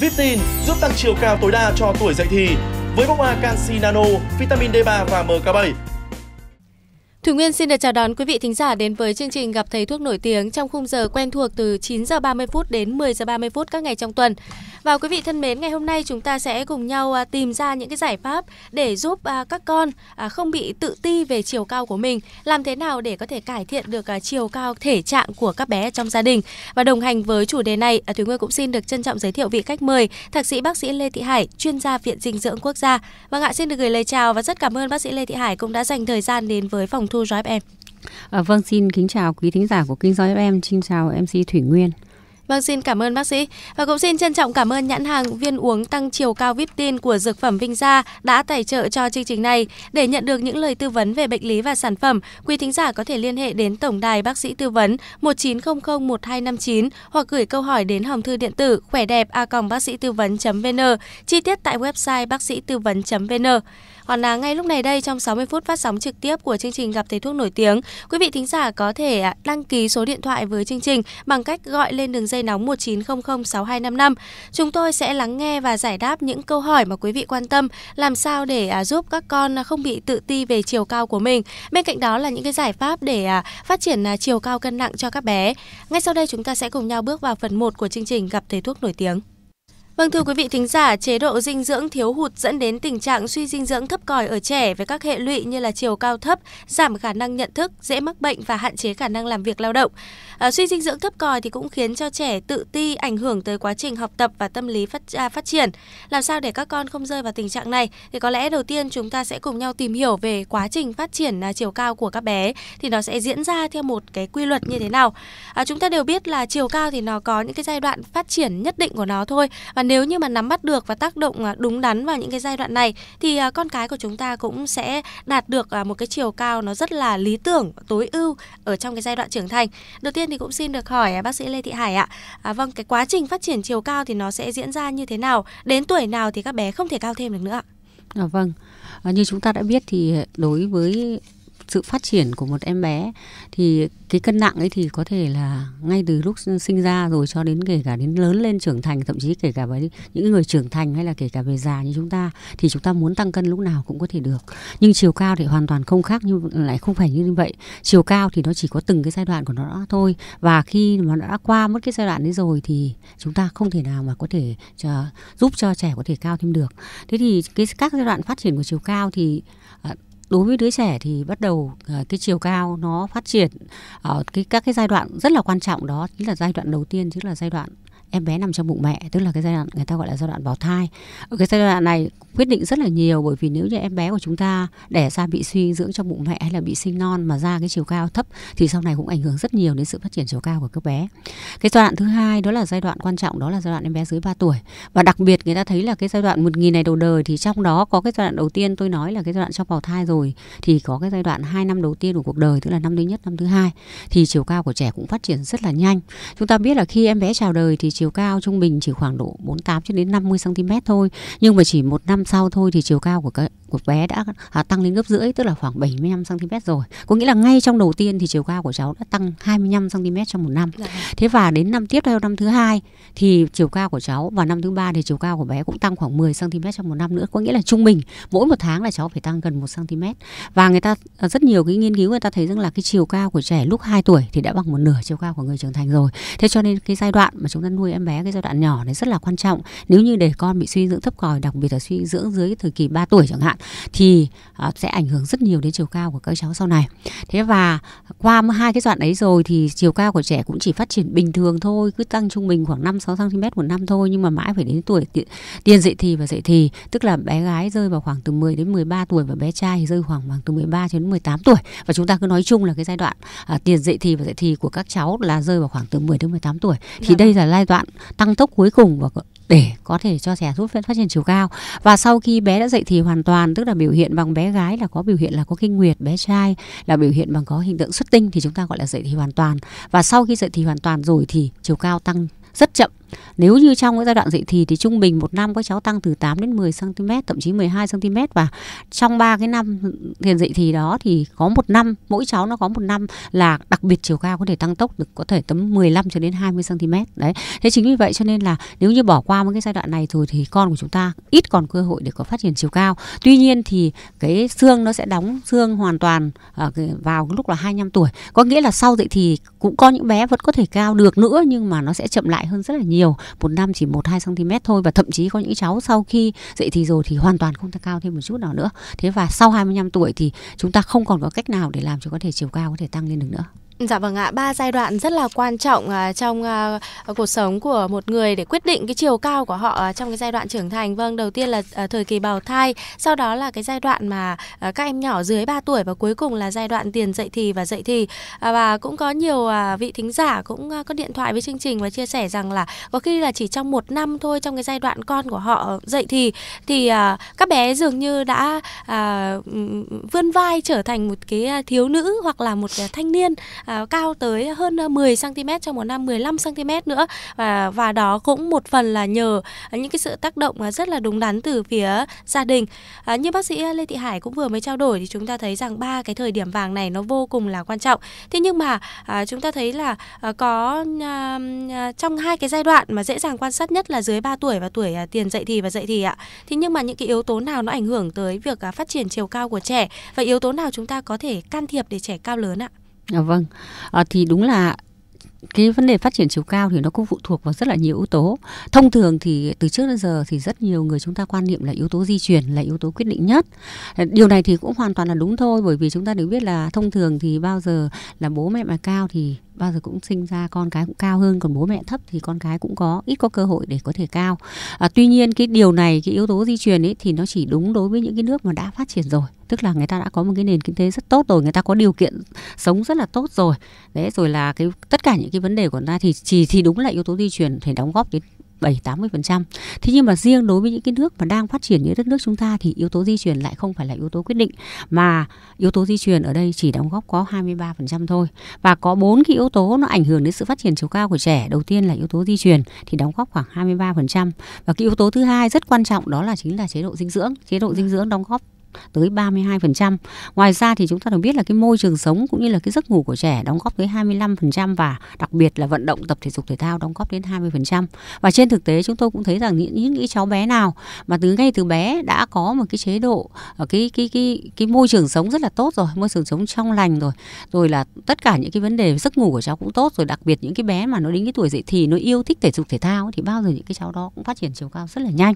Viptin giúp tăng chiều cao tối đa cho tuổi dậy thì với bông hoa canxi nano, vitamin D3 và MK7. Thủy Nguyên xin được chào đón quý vị thính giả đến với chương trình gặp thầy thuốc nổi tiếng trong khung giờ quen thuộc từ 9 giờ 30 phút đến 10 giờ 30 phút các ngày trong tuần. Và quý vị thân mến, ngày hôm nay chúng ta sẽ cùng nhau à, tìm ra những cái giải pháp để giúp à, các con à, không bị tự ti về chiều cao của mình, làm thế nào để có thể cải thiện được chiều cao thể trạng của các bé trong gia đình. Và đồng hành với chủ đề này, Thúy Nguyên cũng xin được trân trọng giới thiệu vị khách mời, thạc sĩ bác sĩ Lê Thị Hải, chuyên gia Viện Dinh dưỡng Quốc gia. và vâng ạ, xin được gửi lời chào và rất cảm ơn bác sĩ Lê Thị Hải cũng đã dành thời gian đến với phòng thu Joy FM. À, vâng, xin kính chào quý thính giả của Kinh Doanh em xin chào MC Thủy Nguyên. Vâng, xin cảm ơn bác sĩ. Và cũng xin trân trọng cảm ơn nhãn hàng viên uống tăng chiều cao Viptin của Dược phẩm Vinh Gia đã tài trợ cho chương trình này. Để nhận được những lời tư vấn về bệnh lý và sản phẩm, quý thính giả có thể liên hệ đến Tổng đài Bác sĩ Tư vấn 1900 1259 hoặc gửi câu hỏi đến hòm thư điện tử khỏe đẹp a bác sĩ tư vấn vn chi tiết tại website bác sĩ tư vấn vn hoặc là ngay lúc này đây trong 60 phút phát sóng trực tiếp của chương trình gặp thầy thuốc nổi tiếng, quý vị thính giả có thể à, đăng ký số điện thoại với chương trình bằng cách gọi lên đường dây nóng 1900 6255. Chúng tôi sẽ lắng nghe và giải đáp những câu hỏi mà quý vị quan tâm, làm sao để à, giúp các con không bị tự ti về chiều cao của mình. Bên cạnh đó là những cái giải pháp để à, phát triển chiều cao cân nặng cho các bé. Ngay sau đây chúng ta sẽ cùng nhau bước vào phần 1 của chương trình gặp thầy thuốc nổi tiếng. Vâng thưa quý vị thính giả, chế độ dinh dưỡng thiếu hụt dẫn đến tình trạng suy dinh dưỡng thấp còi ở trẻ với các hệ lụy như là chiều cao thấp, giảm khả năng nhận thức, dễ mắc bệnh và hạn chế khả năng làm việc lao động. À, suy dinh dưỡng thấp còi thì cũng khiến cho trẻ tự ti ảnh hưởng tới quá trình học tập và tâm lý phát à, phát triển. Làm sao để các con không rơi vào tình trạng này thì có lẽ đầu tiên chúng ta sẽ cùng nhau tìm hiểu về quá trình phát triển à, chiều cao của các bé thì nó sẽ diễn ra theo một cái quy luật như thế nào. À, chúng ta đều biết là chiều cao thì nó có những cái giai đoạn phát triển nhất định của nó thôi và nếu như mà nắm bắt được và tác động à, đúng đắn vào những cái giai đoạn này thì à, con cái của chúng ta cũng sẽ đạt được à, một cái chiều cao nó rất là lý tưởng tối ưu ở trong cái giai đoạn trưởng thành đầu tiên thì cũng xin được hỏi bác sĩ lê thị hải ạ à, vâng cái quá trình phát triển chiều cao thì nó sẽ diễn ra như thế nào đến tuổi nào thì các bé không thể cao thêm được nữa ạ à, vâng à, như chúng ta đã biết thì đối với sự phát triển của một em bé thì cái cân nặng ấy thì có thể là ngay từ lúc sinh ra rồi cho đến kể cả đến lớn lên trưởng thành thậm chí kể cả với những người trưởng thành hay là kể cả về già như chúng ta thì chúng ta muốn tăng cân lúc nào cũng có thể được nhưng chiều cao thì hoàn toàn không khác nhưng lại không phải như vậy chiều cao thì nó chỉ có từng cái giai đoạn của nó thôi và khi mà nó đã qua mất cái giai đoạn đấy rồi thì chúng ta không thể nào mà có thể cho, giúp cho trẻ có thể cao thêm được thế thì cái các giai đoạn phát triển của chiều cao thì à, đối với đứa trẻ thì bắt đầu ờ, cái chiều cao nó phát triển ở ờ, cái các cái giai đoạn rất là quan trọng đó chính là giai đoạn đầu tiên chính là giai đoạn em bé nằm trong bụng mẹ tức là cái giai đoạn người ta gọi là giai đoạn bào thai ở cái giai đoạn này quyết định rất là nhiều bởi vì nếu như em bé của chúng ta đẻ ra bị suy dưỡng trong bụng mẹ hay là bị sinh non mà ra cái chiều cao thấp thì sau này cũng ảnh hưởng rất nhiều đến sự phát triển chiều cao của các bé cái giai đoạn thứ hai đó là giai đoạn quan trọng đó là giai đoạn em bé dưới 3 tuổi và đặc biệt người ta thấy là cái giai đoạn một nghìn này đầu đời thì trong đó có cái giai đoạn đầu tiên tôi nói là cái giai đoạn trong bào thai rồi thì có cái giai đoạn hai năm đầu tiên của cuộc đời tức là năm thứ nhất năm thứ hai thì chiều cao của trẻ cũng phát triển rất là nhanh chúng ta biết là khi em bé chào đời thì chiều cao trung bình chỉ khoảng độ 48 cho đến 50 cm thôi, nhưng mà chỉ một năm sau thôi thì chiều cao của các của bé đã à, tăng lên gấp rưỡi tức là khoảng 75 cm rồi có nghĩa là ngay trong đầu tiên thì chiều cao của cháu đã tăng 25 cm trong một năm dạ. thế và đến năm tiếp theo năm thứ hai thì chiều cao của cháu và năm thứ ba thì chiều cao của bé cũng tăng khoảng 10 cm trong một năm nữa có nghĩa là trung bình mỗi một tháng là cháu phải tăng gần một cm và người ta à, rất nhiều cái nghiên cứu người ta thấy rằng là cái chiều cao của trẻ lúc 2 tuổi thì đã bằng một nửa chiều cao của người trưởng thành rồi thế cho nên cái giai đoạn mà chúng ta nuôi em bé cái giai đoạn nhỏ này rất là quan trọng nếu như để con bị suy dưỡng thấp còi đặc biệt là suy dưỡng dưới thời kỳ 3 tuổi chẳng hạn thì à, sẽ ảnh hưởng rất nhiều đến chiều cao của các cháu sau này thế và qua hai cái đoạn ấy rồi thì chiều cao của trẻ cũng chỉ phát triển bình thường thôi cứ tăng trung bình khoảng 5 6 cm một năm thôi nhưng mà mãi phải đến tuổi tiền dậy thì và dậy thì tức là bé gái rơi vào khoảng từ 10 đến 13 tuổi và bé trai thì rơi khoảng khoảng từ 13 đến 18 tuổi và chúng ta cứ nói chung là cái giai đoạn à, tiền dậy thì và dậy thì của các cháu là rơi vào khoảng từ 10 đến 18 tuổi thì dạ. đây là giai đoạn tăng tốc cuối cùng và để có thể cho trẻ giúp phát triển chiều cao và sau khi bé đã dậy thì hoàn toàn tức là biểu hiện bằng bé gái là có biểu hiện là có kinh nguyệt bé trai là biểu hiện bằng có hình tượng xuất tinh thì chúng ta gọi là dậy thì hoàn toàn và sau khi dậy thì hoàn toàn rồi thì chiều cao tăng rất chậm nếu như trong cái giai đoạn dậy thì thì trung bình một năm các cháu tăng từ 8 đến 10 cm, thậm chí 12 cm và trong ba cái năm tiền dậy thì đó thì có một năm mỗi cháu nó có một năm là đặc biệt chiều cao có thể tăng tốc được có thể tấm 15 cho đến 20 cm. Đấy. Thế chính vì vậy cho nên là nếu như bỏ qua một cái giai đoạn này rồi thì con của chúng ta ít còn cơ hội để có phát triển chiều cao. Tuy nhiên thì cái xương nó sẽ đóng xương hoàn toàn à, vào lúc là 25 tuổi. Có nghĩa là sau dậy thì cũng có những bé vẫn có thể cao được nữa nhưng mà nó sẽ chậm lại hơn rất là nhiều nhiều một năm chỉ một hai cm thôi và thậm chí có những cháu sau khi dậy thì rồi thì hoàn toàn không tăng cao thêm một chút nào nữa thế và sau 25 tuổi thì chúng ta không còn có cách nào để làm cho có thể chiều cao có thể tăng lên được nữa Dạ vâng ạ, ba giai đoạn rất là quan trọng à, trong à, cuộc sống của một người để quyết định cái chiều cao của họ à, trong cái giai đoạn trưởng thành. Vâng, đầu tiên là thời kỳ bào thai, sau đó là cái giai đoạn mà các em nhỏ dưới 3 tuổi và cuối cùng là giai đoạn tiền dậy thì và dậy thì. Và cũng có nhiều vị thính giả cũng có điện thoại với chương trình và chia sẻ rằng là có khi là chỉ trong một năm thôi trong cái giai đoạn con của họ dậy thì thì các bé dường như đã vươn vai trở thành một cái thiếu nữ hoặc là một thanh niên à, cao tới hơn 10 cm trong một năm 15 cm nữa và và đó cũng một phần là nhờ những cái sự tác động à, rất là đúng đắn từ phía gia đình. À, như bác sĩ Lê Thị Hải cũng vừa mới trao đổi thì chúng ta thấy rằng ba cái thời điểm vàng này nó vô cùng là quan trọng. Thế nhưng mà à, chúng ta thấy là à, có à, à trong hai cái giai đoạn mà dễ dàng quan sát nhất là dưới 3 tuổi và tuổi à, tiền dậy thì và dậy thì ạ. Thế nhưng mà những cái yếu tố nào nó ảnh hưởng tới việc à, phát triển chiều cao của trẻ và yếu tố nào chúng ta có thể can thiệp để trẻ cao lớn ạ? À, vâng, à, thì đúng là cái vấn đề phát triển chiều cao thì nó cũng phụ thuộc vào rất là nhiều yếu tố thông thường thì từ trước đến giờ thì rất nhiều người chúng ta quan niệm là yếu tố di truyền là yếu tố quyết định nhất à, điều này thì cũng hoàn toàn là đúng thôi bởi vì chúng ta đều biết là thông thường thì bao giờ là bố mẹ mà cao thì bao giờ cũng sinh ra con cái cũng cao hơn còn bố mẹ thấp thì con cái cũng có ít có cơ hội để có thể cao à, tuy nhiên cái điều này cái yếu tố di truyền ấy thì nó chỉ đúng đối với những cái nước mà đã phát triển rồi tức là người ta đã có một cái nền kinh tế rất tốt rồi người ta có điều kiện sống rất là tốt rồi đấy rồi là cái tất cả những cái vấn đề của người ta thì chỉ thì đúng là yếu tố di truyền thể đóng góp đến 7 80%. Thế nhưng mà riêng đối với những cái nước mà đang phát triển như đất nước chúng ta thì yếu tố di truyền lại không phải là yếu tố quyết định mà yếu tố di truyền ở đây chỉ đóng góp có 23% thôi. Và có bốn cái yếu tố nó ảnh hưởng đến sự phát triển chiều cao của trẻ. Đầu tiên là yếu tố di truyền thì đóng góp khoảng 23% và cái yếu tố thứ hai rất quan trọng đó là chính là chế độ dinh dưỡng. Chế độ dinh dưỡng đóng góp tới 32%. Ngoài ra thì chúng ta được biết là cái môi trường sống cũng như là cái giấc ngủ của trẻ đóng góp tới 25% và đặc biệt là vận động tập thể dục thể thao đóng góp đến 20%. Và trên thực tế chúng tôi cũng thấy rằng những những, cái cháu bé nào mà từ ngay từ bé đã có một cái chế độ cái ờ, cái cái cái, cái môi trường sống rất là tốt rồi, môi trường sống trong lành rồi, rồi là tất cả những cái vấn đề giấc ngủ của cháu cũng tốt rồi, đặc biệt những cái bé mà nó đến cái tuổi dậy thì nó yêu thích thể dục thể thao thì bao giờ những cái cháu đó cũng phát triển chiều cao rất là nhanh.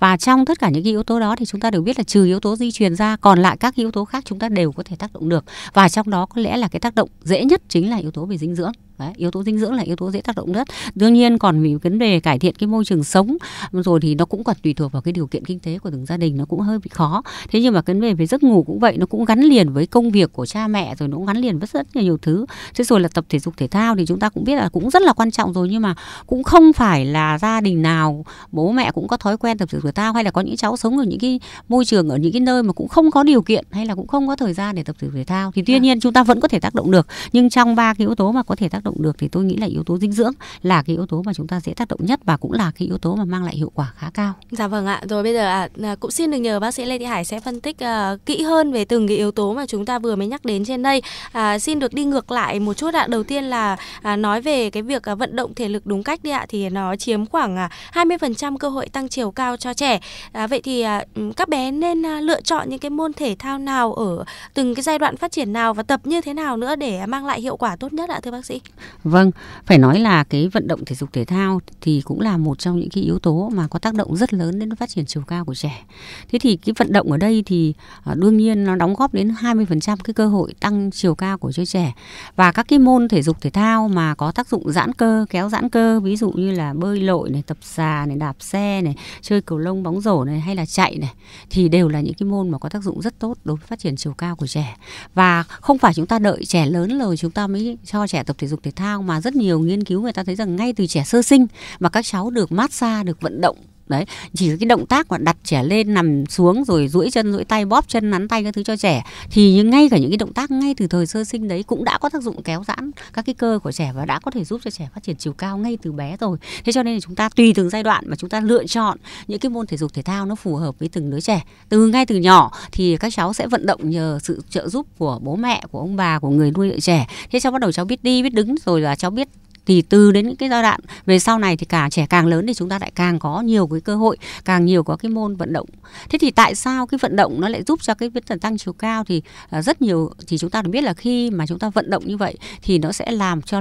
Và trong tất cả những cái yếu tố đó thì chúng ta đều biết là trừ yếu tố di truyền truyền ra còn lại các yếu tố khác chúng ta đều có thể tác động được và trong đó có lẽ là cái tác động dễ nhất chính là yếu tố về dinh dưỡng Đấy, yếu tố dinh dưỡng là yếu tố dễ tác động nhất đương nhiên còn vì vấn đề cải thiện cái môi trường sống rồi thì nó cũng còn tùy thuộc vào cái điều kiện kinh tế của từng gia đình nó cũng hơi bị khó thế nhưng mà vấn đề về giấc ngủ cũng vậy nó cũng gắn liền với công việc của cha mẹ rồi nó cũng gắn liền với rất là nhiều thứ thế rồi là tập thể dục thể thao thì chúng ta cũng biết là cũng rất là quan trọng rồi nhưng mà cũng không phải là gia đình nào bố mẹ cũng có thói quen tập thể dục thể thao hay là có những cháu sống ở những cái môi trường ở những cái nơi mà cũng không có điều kiện hay là cũng không có thời gian để tập thể dục thể thao thì tuy dạ. nhiên à. chúng ta vẫn có thể tác động được nhưng trong ba cái yếu tố mà có thể tác động động được thì tôi nghĩ là yếu tố dinh dưỡng là cái yếu tố mà chúng ta dễ tác động nhất và cũng là cái yếu tố mà mang lại hiệu quả khá cao. Dạ vâng ạ. Rồi bây giờ à, cũng xin được nhờ bác sĩ Lê Thị Hải sẽ phân tích à, kỹ hơn về từng cái yếu tố mà chúng ta vừa mới nhắc đến trên đây. À, xin được đi ngược lại một chút ạ. Đầu tiên là à, nói về cái việc à, vận động thể lực đúng cách đi ạ thì nó chiếm khoảng à, 20% cơ hội tăng chiều cao cho trẻ. À, vậy thì à, các bé nên à, lựa chọn những cái môn thể thao nào ở từng cái giai đoạn phát triển nào và tập như thế nào nữa để à, mang lại hiệu quả tốt nhất ạ thưa bác sĩ? Vâng, phải nói là cái vận động thể dục thể thao thì cũng là một trong những cái yếu tố mà có tác động rất lớn đến phát triển chiều cao của trẻ. Thế thì cái vận động ở đây thì à, đương nhiên nó đóng góp đến 20% cái cơ hội tăng chiều cao của cho trẻ. Và các cái môn thể dục thể thao mà có tác dụng giãn cơ, kéo giãn cơ, ví dụ như là bơi lội này, tập xà này, đạp xe này, chơi cầu lông bóng rổ này hay là chạy này thì đều là những cái môn mà có tác dụng rất tốt đối với phát triển chiều cao của trẻ. Và không phải chúng ta đợi trẻ lớn rồi chúng ta mới cho trẻ tập thể dục thể thao mà rất nhiều nghiên cứu người ta thấy rằng ngay từ trẻ sơ sinh mà các cháu được massage được vận động đấy chỉ cái động tác mà đặt trẻ lên nằm xuống rồi duỗi chân duỗi tay bóp chân nắn tay các thứ cho trẻ thì những ngay cả những cái động tác ngay từ thời sơ sinh đấy cũng đã có tác dụng kéo giãn các cái cơ của trẻ và đã có thể giúp cho trẻ phát triển chiều cao ngay từ bé rồi thế cho nên là chúng ta tùy từng giai đoạn mà chúng ta lựa chọn những cái môn thể dục thể thao nó phù hợp với từng đứa trẻ từ ngay từ nhỏ thì các cháu sẽ vận động nhờ sự trợ giúp của bố mẹ của ông bà của người nuôi dạy trẻ thế cháu bắt đầu cháu biết đi biết đứng rồi là cháu biết thì từ đến cái giai đoạn về sau này thì cả trẻ càng lớn thì chúng ta lại càng có nhiều cái cơ hội càng nhiều có cái môn vận động thế thì tại sao cái vận động nó lại giúp cho cái viết tăng chiều cao thì à, rất nhiều thì chúng ta được biết là khi mà chúng ta vận động như vậy thì nó sẽ làm cho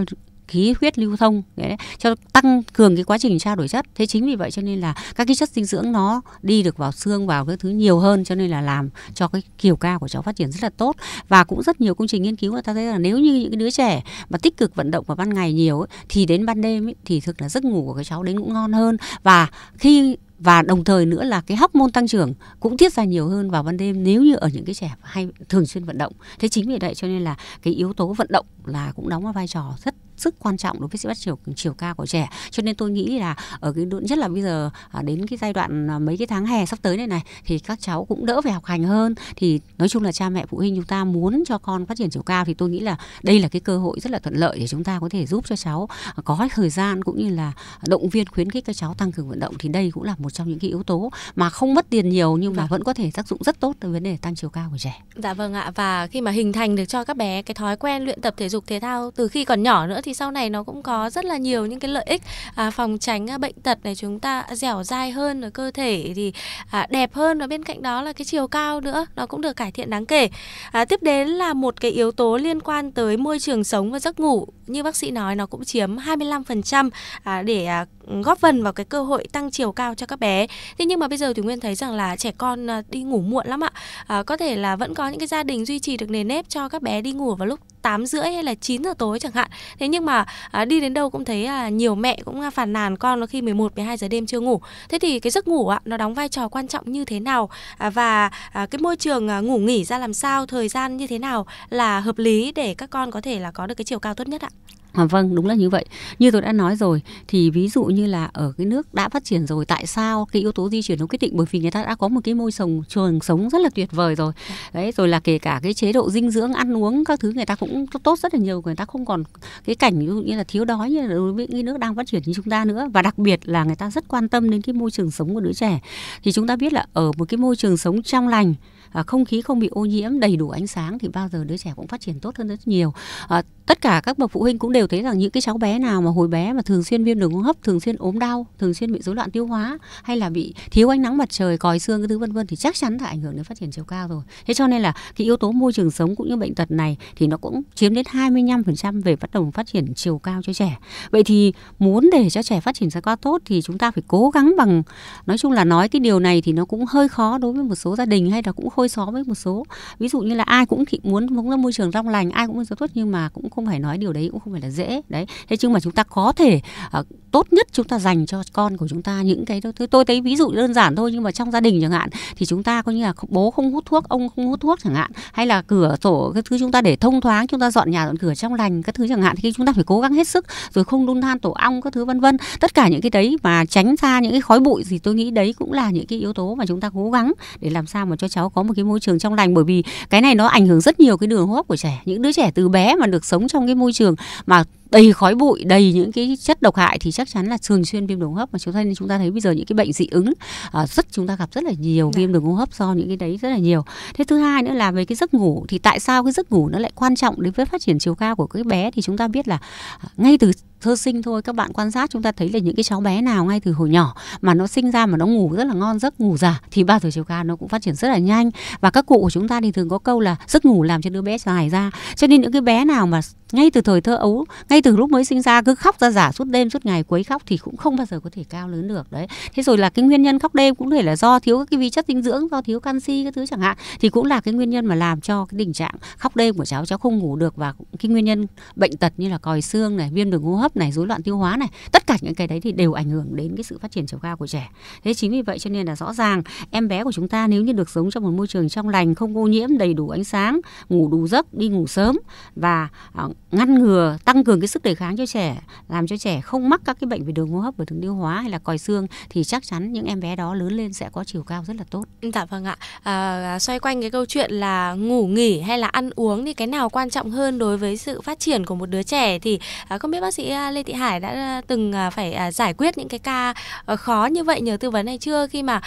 khí huyết lưu thông để cho tăng cường cái quá trình trao đổi chất thế chính vì vậy cho nên là các cái chất dinh dưỡng nó đi được vào xương vào cái thứ nhiều hơn cho nên là làm cho cái chiều cao của cháu phát triển rất là tốt và cũng rất nhiều công trình nghiên cứu người ta thấy là nếu như những cái đứa trẻ mà tích cực vận động vào ban ngày nhiều ấy, thì đến ban đêm ấy, thì thực là giấc ngủ của cái cháu đến cũng ngon hơn và khi và đồng thời nữa là cái hóc môn tăng trưởng cũng tiết ra nhiều hơn vào ban đêm nếu như ở những cái trẻ hay thường xuyên vận động thế chính vì vậy cho nên là cái yếu tố vận động là cũng đóng một vai trò rất sức quan trọng đối với sự phát triển chiều, chiều cao của trẻ cho nên tôi nghĩ là ở cái độ nhất là bây giờ à, đến cái giai đoạn à, mấy cái tháng hè sắp tới này này thì các cháu cũng đỡ phải học hành hơn thì nói chung là cha mẹ phụ huynh chúng ta muốn cho con phát triển chiều cao thì tôi nghĩ là đây là cái cơ hội rất là thuận lợi để chúng ta có thể giúp cho cháu à, có thời gian cũng như là động viên khuyến khích các cháu tăng cường vận động thì đây cũng là một trong những cái yếu tố mà không mất tiền nhiều nhưng mà vâng. vẫn có thể tác dụng rất tốt tới vấn đề tăng chiều cao của trẻ. Dạ vâng ạ và khi mà hình thành được cho các bé cái thói quen luyện tập thể dục thể thao từ khi còn nhỏ nữa thì thì sau này nó cũng có rất là nhiều những cái lợi ích à, phòng tránh à, bệnh tật này chúng ta dẻo dai hơn ở cơ thể thì à, đẹp hơn và bên cạnh đó là cái chiều cao nữa nó cũng được cải thiện đáng kể à, tiếp đến là một cái yếu tố liên quan tới môi trường sống và giấc ngủ như bác sĩ nói nó cũng chiếm 25% à, để à, góp phần vào cái cơ hội tăng chiều cao cho các bé thế nhưng mà bây giờ thì nguyên thấy rằng là trẻ con à, đi ngủ muộn lắm ạ à, có thể là vẫn có những cái gia đình duy trì được nền nếp cho các bé đi ngủ vào lúc 8 rưỡi hay là 9 giờ tối chẳng hạn thế nhưng mà à, đi đến đâu cũng thấy à, nhiều mẹ cũng à, phàn nàn con nó khi 11 12 giờ đêm chưa ngủ thế thì cái giấc ngủ ạ nó đóng vai trò quan trọng như thế nào à, và à, cái môi trường à, ngủ nghỉ ra làm sao thời gian như thế nào là hợp lý để các con có thể là có được cái chiều cao tốt nhất ạ À, vâng đúng là như vậy như tôi đã nói rồi thì ví dụ như là ở cái nước đã phát triển rồi tại sao cái yếu tố di chuyển nó quyết định bởi vì người ta đã có một cái môi sống trường sống rất là tuyệt vời rồi đấy rồi là kể cả cái chế độ dinh dưỡng ăn uống các thứ người ta cũng tốt rất là nhiều người ta không còn cái cảnh ví dụ như là thiếu đói như là đối với cái nước đang phát triển như chúng ta nữa và đặc biệt là người ta rất quan tâm đến cái môi trường sống của đứa trẻ thì chúng ta biết là ở một cái môi trường sống trong lành À, không khí không bị ô nhiễm đầy đủ ánh sáng thì bao giờ đứa trẻ cũng phát triển tốt hơn rất nhiều à, tất cả các bậc phụ huynh cũng đều thấy rằng những cái cháu bé nào mà hồi bé mà thường xuyên viêm đường hô hấp thường xuyên ốm đau thường xuyên bị rối loạn tiêu hóa hay là bị thiếu ánh nắng mặt trời còi xương cái thứ vân vân thì chắc chắn là ảnh hưởng đến phát triển chiều cao rồi thế cho nên là cái yếu tố môi trường sống cũng như bệnh tật này thì nó cũng chiếm đến 25% về bắt đầu phát triển chiều cao cho trẻ vậy thì muốn để cho trẻ phát triển chiều cao tốt thì chúng ta phải cố gắng bằng nói chung là nói cái điều này thì nó cũng hơi khó đối với một số gia đình hay là cũng khôi xó với một số ví dụ như là ai cũng thì muốn muốn ra môi trường trong lành ai cũng muốn giáo thuốc nhưng mà cũng không phải nói điều đấy cũng không phải là dễ đấy thế nhưng mà chúng ta có thể uh, tốt nhất chúng ta dành cho con của chúng ta những cái thứ tôi thấy ví dụ đơn giản thôi nhưng mà trong gia đình chẳng hạn thì chúng ta coi như là bố không hút thuốc ông không hút thuốc chẳng hạn hay là cửa sổ các thứ chúng ta để thông thoáng chúng ta dọn nhà dọn cửa trong lành các thứ chẳng hạn thì chúng ta phải cố gắng hết sức rồi không đun than tổ ong các thứ vân vân tất cả những cái đấy mà tránh xa những cái khói bụi gì tôi nghĩ đấy cũng là những cái yếu tố mà chúng ta cố gắng để làm sao mà cho cháu có một một cái môi trường trong lành bởi vì cái này nó ảnh hưởng rất nhiều cái đường hô hấp của trẻ những đứa trẻ từ bé mà được sống trong cái môi trường mà đầy khói bụi đầy những cái chất độc hại thì chắc chắn là thường xuyên viêm đường hô hấp mà chúng ta nên chúng ta thấy bây giờ những cái bệnh dị ứng à, rất chúng ta gặp rất là nhiều dạ. viêm đường hô hấp do những cái đấy rất là nhiều thế thứ hai nữa là về cái giấc ngủ thì tại sao cái giấc ngủ nó lại quan trọng đối với phát triển chiều cao của cái bé thì chúng ta biết là à, ngay từ sơ sinh thôi các bạn quan sát chúng ta thấy là những cái cháu bé nào ngay từ hồi nhỏ mà nó sinh ra mà nó ngủ rất là ngon giấc ngủ giả thì ba giờ chiều cao nó cũng phát triển rất là nhanh và các cụ của chúng ta thì thường có câu là giấc ngủ làm cho đứa bé dài ra cho nên những cái bé nào mà ngay từ thời thơ ấu ngay từ lúc mới sinh ra cứ khóc ra giả suốt đêm suốt ngày quấy khóc thì cũng không bao giờ có thể cao lớn được đấy thế rồi là cái nguyên nhân khóc đêm cũng thể là do thiếu các cái vi chất dinh dưỡng do thiếu canxi các thứ chẳng hạn thì cũng là cái nguyên nhân mà làm cho cái tình trạng khóc đêm của cháu cháu không ngủ được và cái nguyên nhân bệnh tật như là còi xương này viêm đường hô hấp thấp này rối loạn tiêu hóa này tất cả những cái đấy thì đều ảnh hưởng đến cái sự phát triển chiều cao của trẻ thế chính vì vậy cho nên là rõ ràng em bé của chúng ta nếu như được sống trong một môi trường trong lành không ô nhiễm đầy đủ ánh sáng ngủ đủ giấc đi ngủ sớm và ờ, ngăn ngừa tăng cường cái sức đề kháng cho trẻ làm cho trẻ không mắc các cái bệnh về đường hô hấp và đường tiêu hóa hay là còi xương thì chắc chắn những em bé đó lớn lên sẽ có chiều cao rất là tốt dạ vâng ạ à, xoay quanh cái câu chuyện là ngủ nghỉ hay là ăn uống thì cái nào quan trọng hơn đối với sự phát triển của một đứa trẻ thì à, không biết bác sĩ à, Lê Thị Hải đã à, từng à, phải à, giải quyết những cái ca ờ, khó như vậy nhờ tư vấn hay chưa khi mà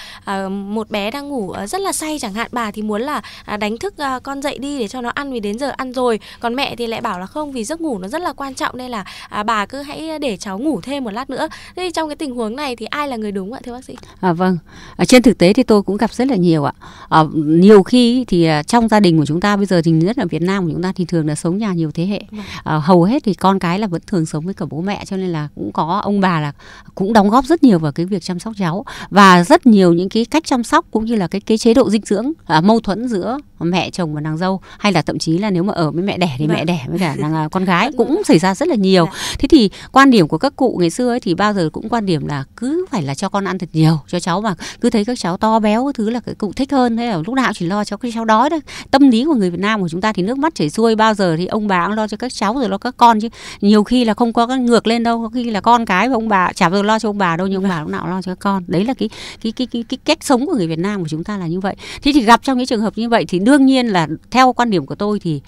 một bé đang ngủ ờ, rất là say chẳng hạn bà thì muốn là đánh thức con dậy đi để cho nó ăn vì đến giờ ăn rồi còn mẹ thì lại bảo là không vì giấc ngủ nó rất là quan trọng nên là bà cứ hãy để cháu ngủ thêm một lát nữa thế trong cái tình huống này thì ai là người đúng ạ thưa bác sĩ à, vâng à, trên thực tế thì tôi cũng gặp rất là nhiều ạ à, nhiều khi thì trong gia đình của chúng ta bây giờ thì nhất là Việt Nam của chúng ta thì thường là sống nhà nhiều thế hệ à, hầu hết thì con cái là vẫn thường sống với cậu của bố mẹ cho nên là cũng có ông bà là cũng đóng góp rất nhiều vào cái việc chăm sóc cháu và rất nhiều những cái cách chăm sóc cũng như là cái cái chế độ dinh dưỡng à, mâu thuẫn giữa mẹ chồng và nàng dâu hay là thậm chí là nếu mà ở với mẹ đẻ thì mẹ vâng. đẻ với cả nàng à, con gái cũng xảy ra rất là nhiều dạ. thế thì quan điểm của các cụ ngày xưa ấy thì bao giờ cũng quan điểm là cứ phải là cho con ăn thật nhiều cho cháu mà cứ thấy các cháu to béo thứ là cái cụ thích hơn thế là lúc nào chỉ lo cho cái cháu đói thôi tâm lý của người Việt Nam của chúng ta thì nước mắt chảy xuôi bao giờ thì ông bà cũng lo cho các cháu rồi lo các con chứ nhiều khi là không có có ngược lên đâu có khi là con cái và ông bà chả vừa lo cho ông bà đâu nhưng ông vâng. bà lúc nào lo cho con đấy là cái cái cái cái, cái cách sống của người Việt Nam của chúng ta là như vậy thế thì gặp trong những trường hợp như vậy thì đương nhiên là theo quan điểm của tôi thì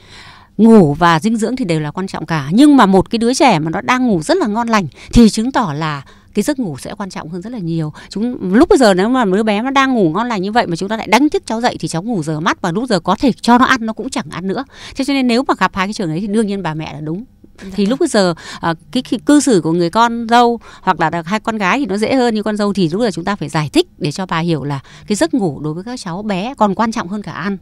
ngủ và dinh dưỡng thì đều là quan trọng cả nhưng mà một cái đứa trẻ mà nó đang ngủ rất là ngon lành thì chứng tỏ là cái giấc ngủ sẽ quan trọng hơn rất là nhiều chúng lúc bây giờ nếu mà đứa bé nó đang ngủ ngon lành như vậy mà chúng ta lại đánh thức cháu dậy thì cháu ngủ giờ mắt và lúc giờ có thể cho nó ăn nó cũng chẳng ăn nữa thế cho nên nếu mà gặp hai cái trường đấy thì đương nhiên bà mẹ là đúng thì lúc bây giờ à, cái, cái cư xử của người con dâu hoặc là hai con gái thì nó dễ hơn như con dâu thì lúc giờ chúng ta phải giải thích để cho bà hiểu là cái giấc ngủ đối với các cháu bé còn quan trọng hơn cả ăn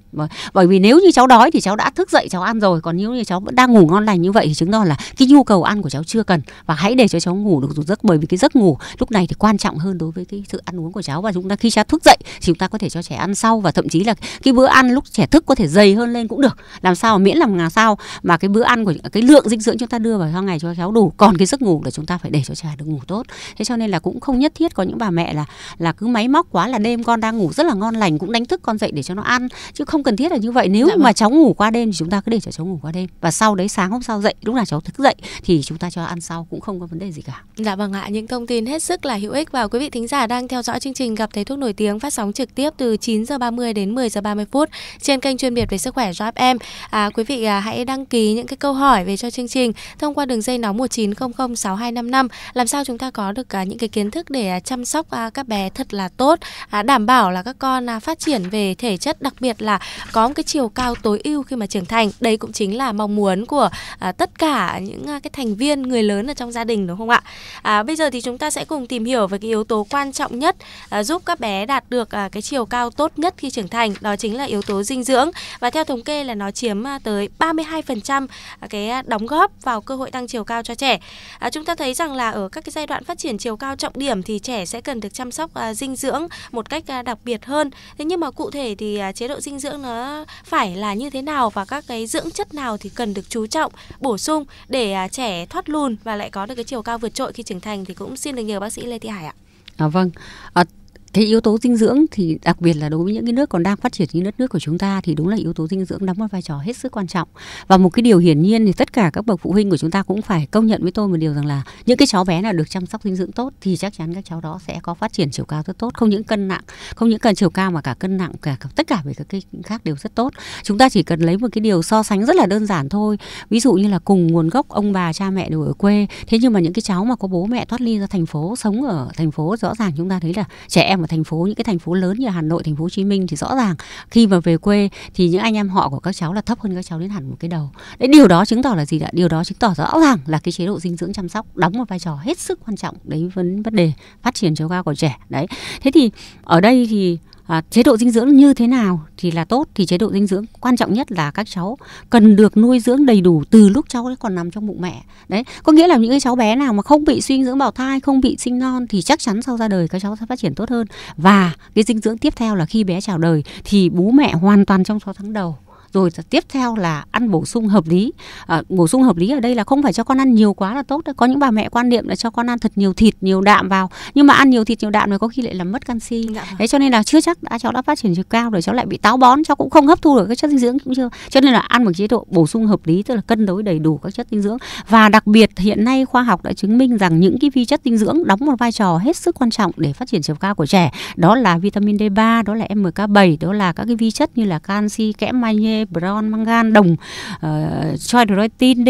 bởi vì nếu như cháu đói thì cháu đã thức dậy cháu ăn rồi còn nếu như cháu vẫn đang ngủ ngon lành như vậy thì chứng tỏ là cái nhu cầu ăn của cháu chưa cần và hãy để cho cháu ngủ được đủ giấc bởi vì cái giấc ngủ lúc này thì quan trọng hơn đối với cái sự ăn uống của cháu và chúng ta khi cháu thức dậy thì chúng ta có thể cho trẻ ăn sau và thậm chí là cái bữa ăn lúc trẻ thức có thể dày hơn lên cũng được làm sao miễn làm làm sao mà cái bữa ăn của cái lượng dinh dưỡng chúng ta đưa vào trong ngày cho cháu đủ còn cái giấc ngủ là chúng ta phải để cho trẻ được ngủ tốt thế cho nên là cũng không nhất thiết có những bà mẹ là là cứ máy móc quá là đêm con đang ngủ rất là ngon lành cũng đánh thức con dậy để cho nó ăn chứ không cần thiết là như vậy nếu dạ vâng. mà vâng. cháu ngủ qua đêm thì chúng ta cứ để cho cháu ngủ qua đêm và sau đấy sáng hôm sau dậy lúc nào cháu thức dậy thì chúng ta cho ăn sau cũng không có vấn đề gì cả dạ vâng ạ những thông tin hết sức là hữu ích và quý vị thính giả đang theo dõi chương trình gặp thầy thuốc nổi tiếng phát sóng trực tiếp từ 9 giờ 30 đến 10 giờ 30 phút trên kênh chuyên biệt về sức khỏe do em. à, quý vị à, hãy đăng ký những cái câu hỏi về cho chương trình thông qua đường dây nóng 1900 6255 làm sao chúng ta có được à, những cái kiến thức để à, chăm sóc à, các bé thật là tốt đảm bảo là các con phát triển về thể chất đặc biệt là có một cái chiều cao tối ưu khi mà trưởng thành đây cũng chính là mong muốn của tất cả những cái thành viên người lớn ở trong gia đình đúng không ạ à, bây giờ thì chúng ta sẽ cùng tìm hiểu về cái yếu tố quan trọng nhất giúp các bé đạt được cái chiều cao tốt nhất khi trưởng thành đó chính là yếu tố dinh dưỡng và theo thống kê là nó chiếm tới 32% cái đóng góp vào cơ hội tăng chiều cao cho trẻ. À, chúng ta thấy rằng là ở các cái giai đoạn phát triển chiều cao trọng điểm thì trẻ sẽ cần được chăm sóc à, dinh dưỡng một cách à, đặc biệt hơn. Thế nhưng mà cụ thể thì à, chế độ dinh dưỡng nó phải là như thế nào và các cái dưỡng chất nào thì cần được chú trọng bổ sung để à, trẻ thoát lùn và lại có được cái chiều cao vượt trội khi trưởng thành thì cũng xin được nhờ bác sĩ Lê Thị Hải ạ. À, vâng, à, cái yếu tố dinh dưỡng thì đặc biệt là đối với những cái nước còn đang phát triển như đất nước của chúng ta thì đúng là yếu tố dinh dưỡng đóng một vai trò hết sức quan trọng và một cái điều hiển nhiên thì tất cả các bậc phụ huynh của chúng ta cũng phải công nhận với tôi một điều rằng là những cái cháu bé nào được chăm sóc dinh dưỡng tốt thì chắc chắn các cháu đó sẽ có phát triển chiều cao rất tốt không những cân nặng không những cần chiều cao mà cả cân nặng cả tất cả về các cái khác đều rất tốt chúng ta chỉ cần lấy một cái điều so sánh rất là đơn giản thôi ví dụ như là cùng nguồn gốc ông bà cha mẹ đều ở quê thế nhưng mà những cái cháu mà có bố mẹ thoát ly ra thành phố sống ở thành phố rõ ràng chúng ta thấy là trẻ em mà thành phố những cái thành phố lớn như Hà Nội, thành phố Hồ Chí Minh thì rõ ràng khi mà về quê thì những anh em họ của các cháu là thấp hơn các cháu đến hẳn một cái đầu. Đấy điều đó chứng tỏ là gì ạ? Điều đó chứng tỏ rõ ràng là cái chế độ dinh dưỡng chăm sóc đóng một vai trò hết sức quan trọng đấy vấn vấn đề phát triển chiều cao của trẻ. Đấy. Thế thì ở đây thì à, chế độ dinh dưỡng như thế nào thì là tốt thì chế độ dinh dưỡng quan trọng nhất là các cháu cần được nuôi dưỡng đầy đủ từ lúc cháu ấy còn nằm trong bụng mẹ đấy có nghĩa là những cái cháu bé nào mà không bị suy dinh dưỡng bào thai không bị sinh non thì chắc chắn sau ra đời các cháu sẽ phát triển tốt hơn và cái dinh dưỡng tiếp theo là khi bé chào đời thì bú mẹ hoàn toàn trong 6 tháng đầu rồi tiếp theo là ăn bổ sung hợp lý à, bổ sung hợp lý ở đây là không phải cho con ăn nhiều quá là tốt có những bà mẹ quan niệm là cho con ăn thật nhiều thịt nhiều đạm vào nhưng mà ăn nhiều thịt nhiều đạm này có khi lại làm mất canxi dạ vâng. thế cho nên là chưa chắc đã cháu đã phát triển chiều cao rồi cháu lại bị táo bón cháu cũng không hấp thu được các chất dinh dưỡng cũng chưa cho nên là ăn một chế độ bổ sung hợp lý tức là cân đối đầy đủ các chất dinh dưỡng và đặc biệt hiện nay khoa học đã chứng minh rằng những cái vi chất dinh dưỡng đóng một vai trò hết sức quan trọng để phát triển chiều cao của trẻ đó là vitamin D3 đó là MK7 đó là các cái vi chất như là canxi kẽm magie magie, bron, mangan, đồng, uh, ờ, choidroitin,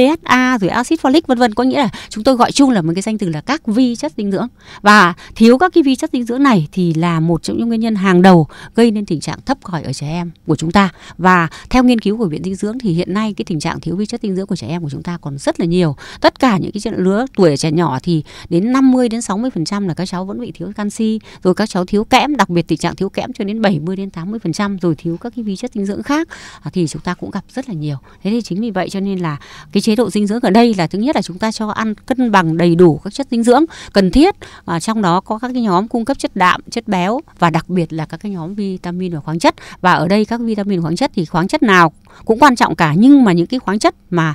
rồi axit folic vân vân. Có nghĩa là chúng tôi gọi chung là một cái danh từ là các vi chất dinh dưỡng. Và thiếu các cái vi chất dinh dưỡng này thì là một trong những nguyên nhân hàng đầu gây nên tình trạng thấp còi ở trẻ em của chúng ta. Và theo nghiên cứu của Viện Dinh dưỡng thì hiện nay cái tình trạng thiếu vi chất dinh dưỡng của trẻ em của chúng ta còn rất là nhiều. Tất cả những cái chuyện lứa tuổi trẻ nhỏ thì đến 50 đến 60% là các cháu vẫn bị thiếu canxi, rồi các cháu thiếu kẽm, đặc biệt tình trạng thiếu kẽm cho đến 70 đến 80% rồi thiếu các cái vi chất dinh dưỡng khác à, thì chúng ta cũng gặp rất là nhiều thế thì chính vì vậy cho nên là cái chế độ dinh dưỡng ở đây là thứ nhất là chúng ta cho ăn cân bằng đầy đủ các chất dinh dưỡng cần thiết và trong đó có các cái nhóm cung cấp chất đạm chất béo và đặc biệt là các cái nhóm vitamin và khoáng chất và ở đây các vitamin khoáng chất thì khoáng chất nào cũng quan trọng cả nhưng mà những cái khoáng chất mà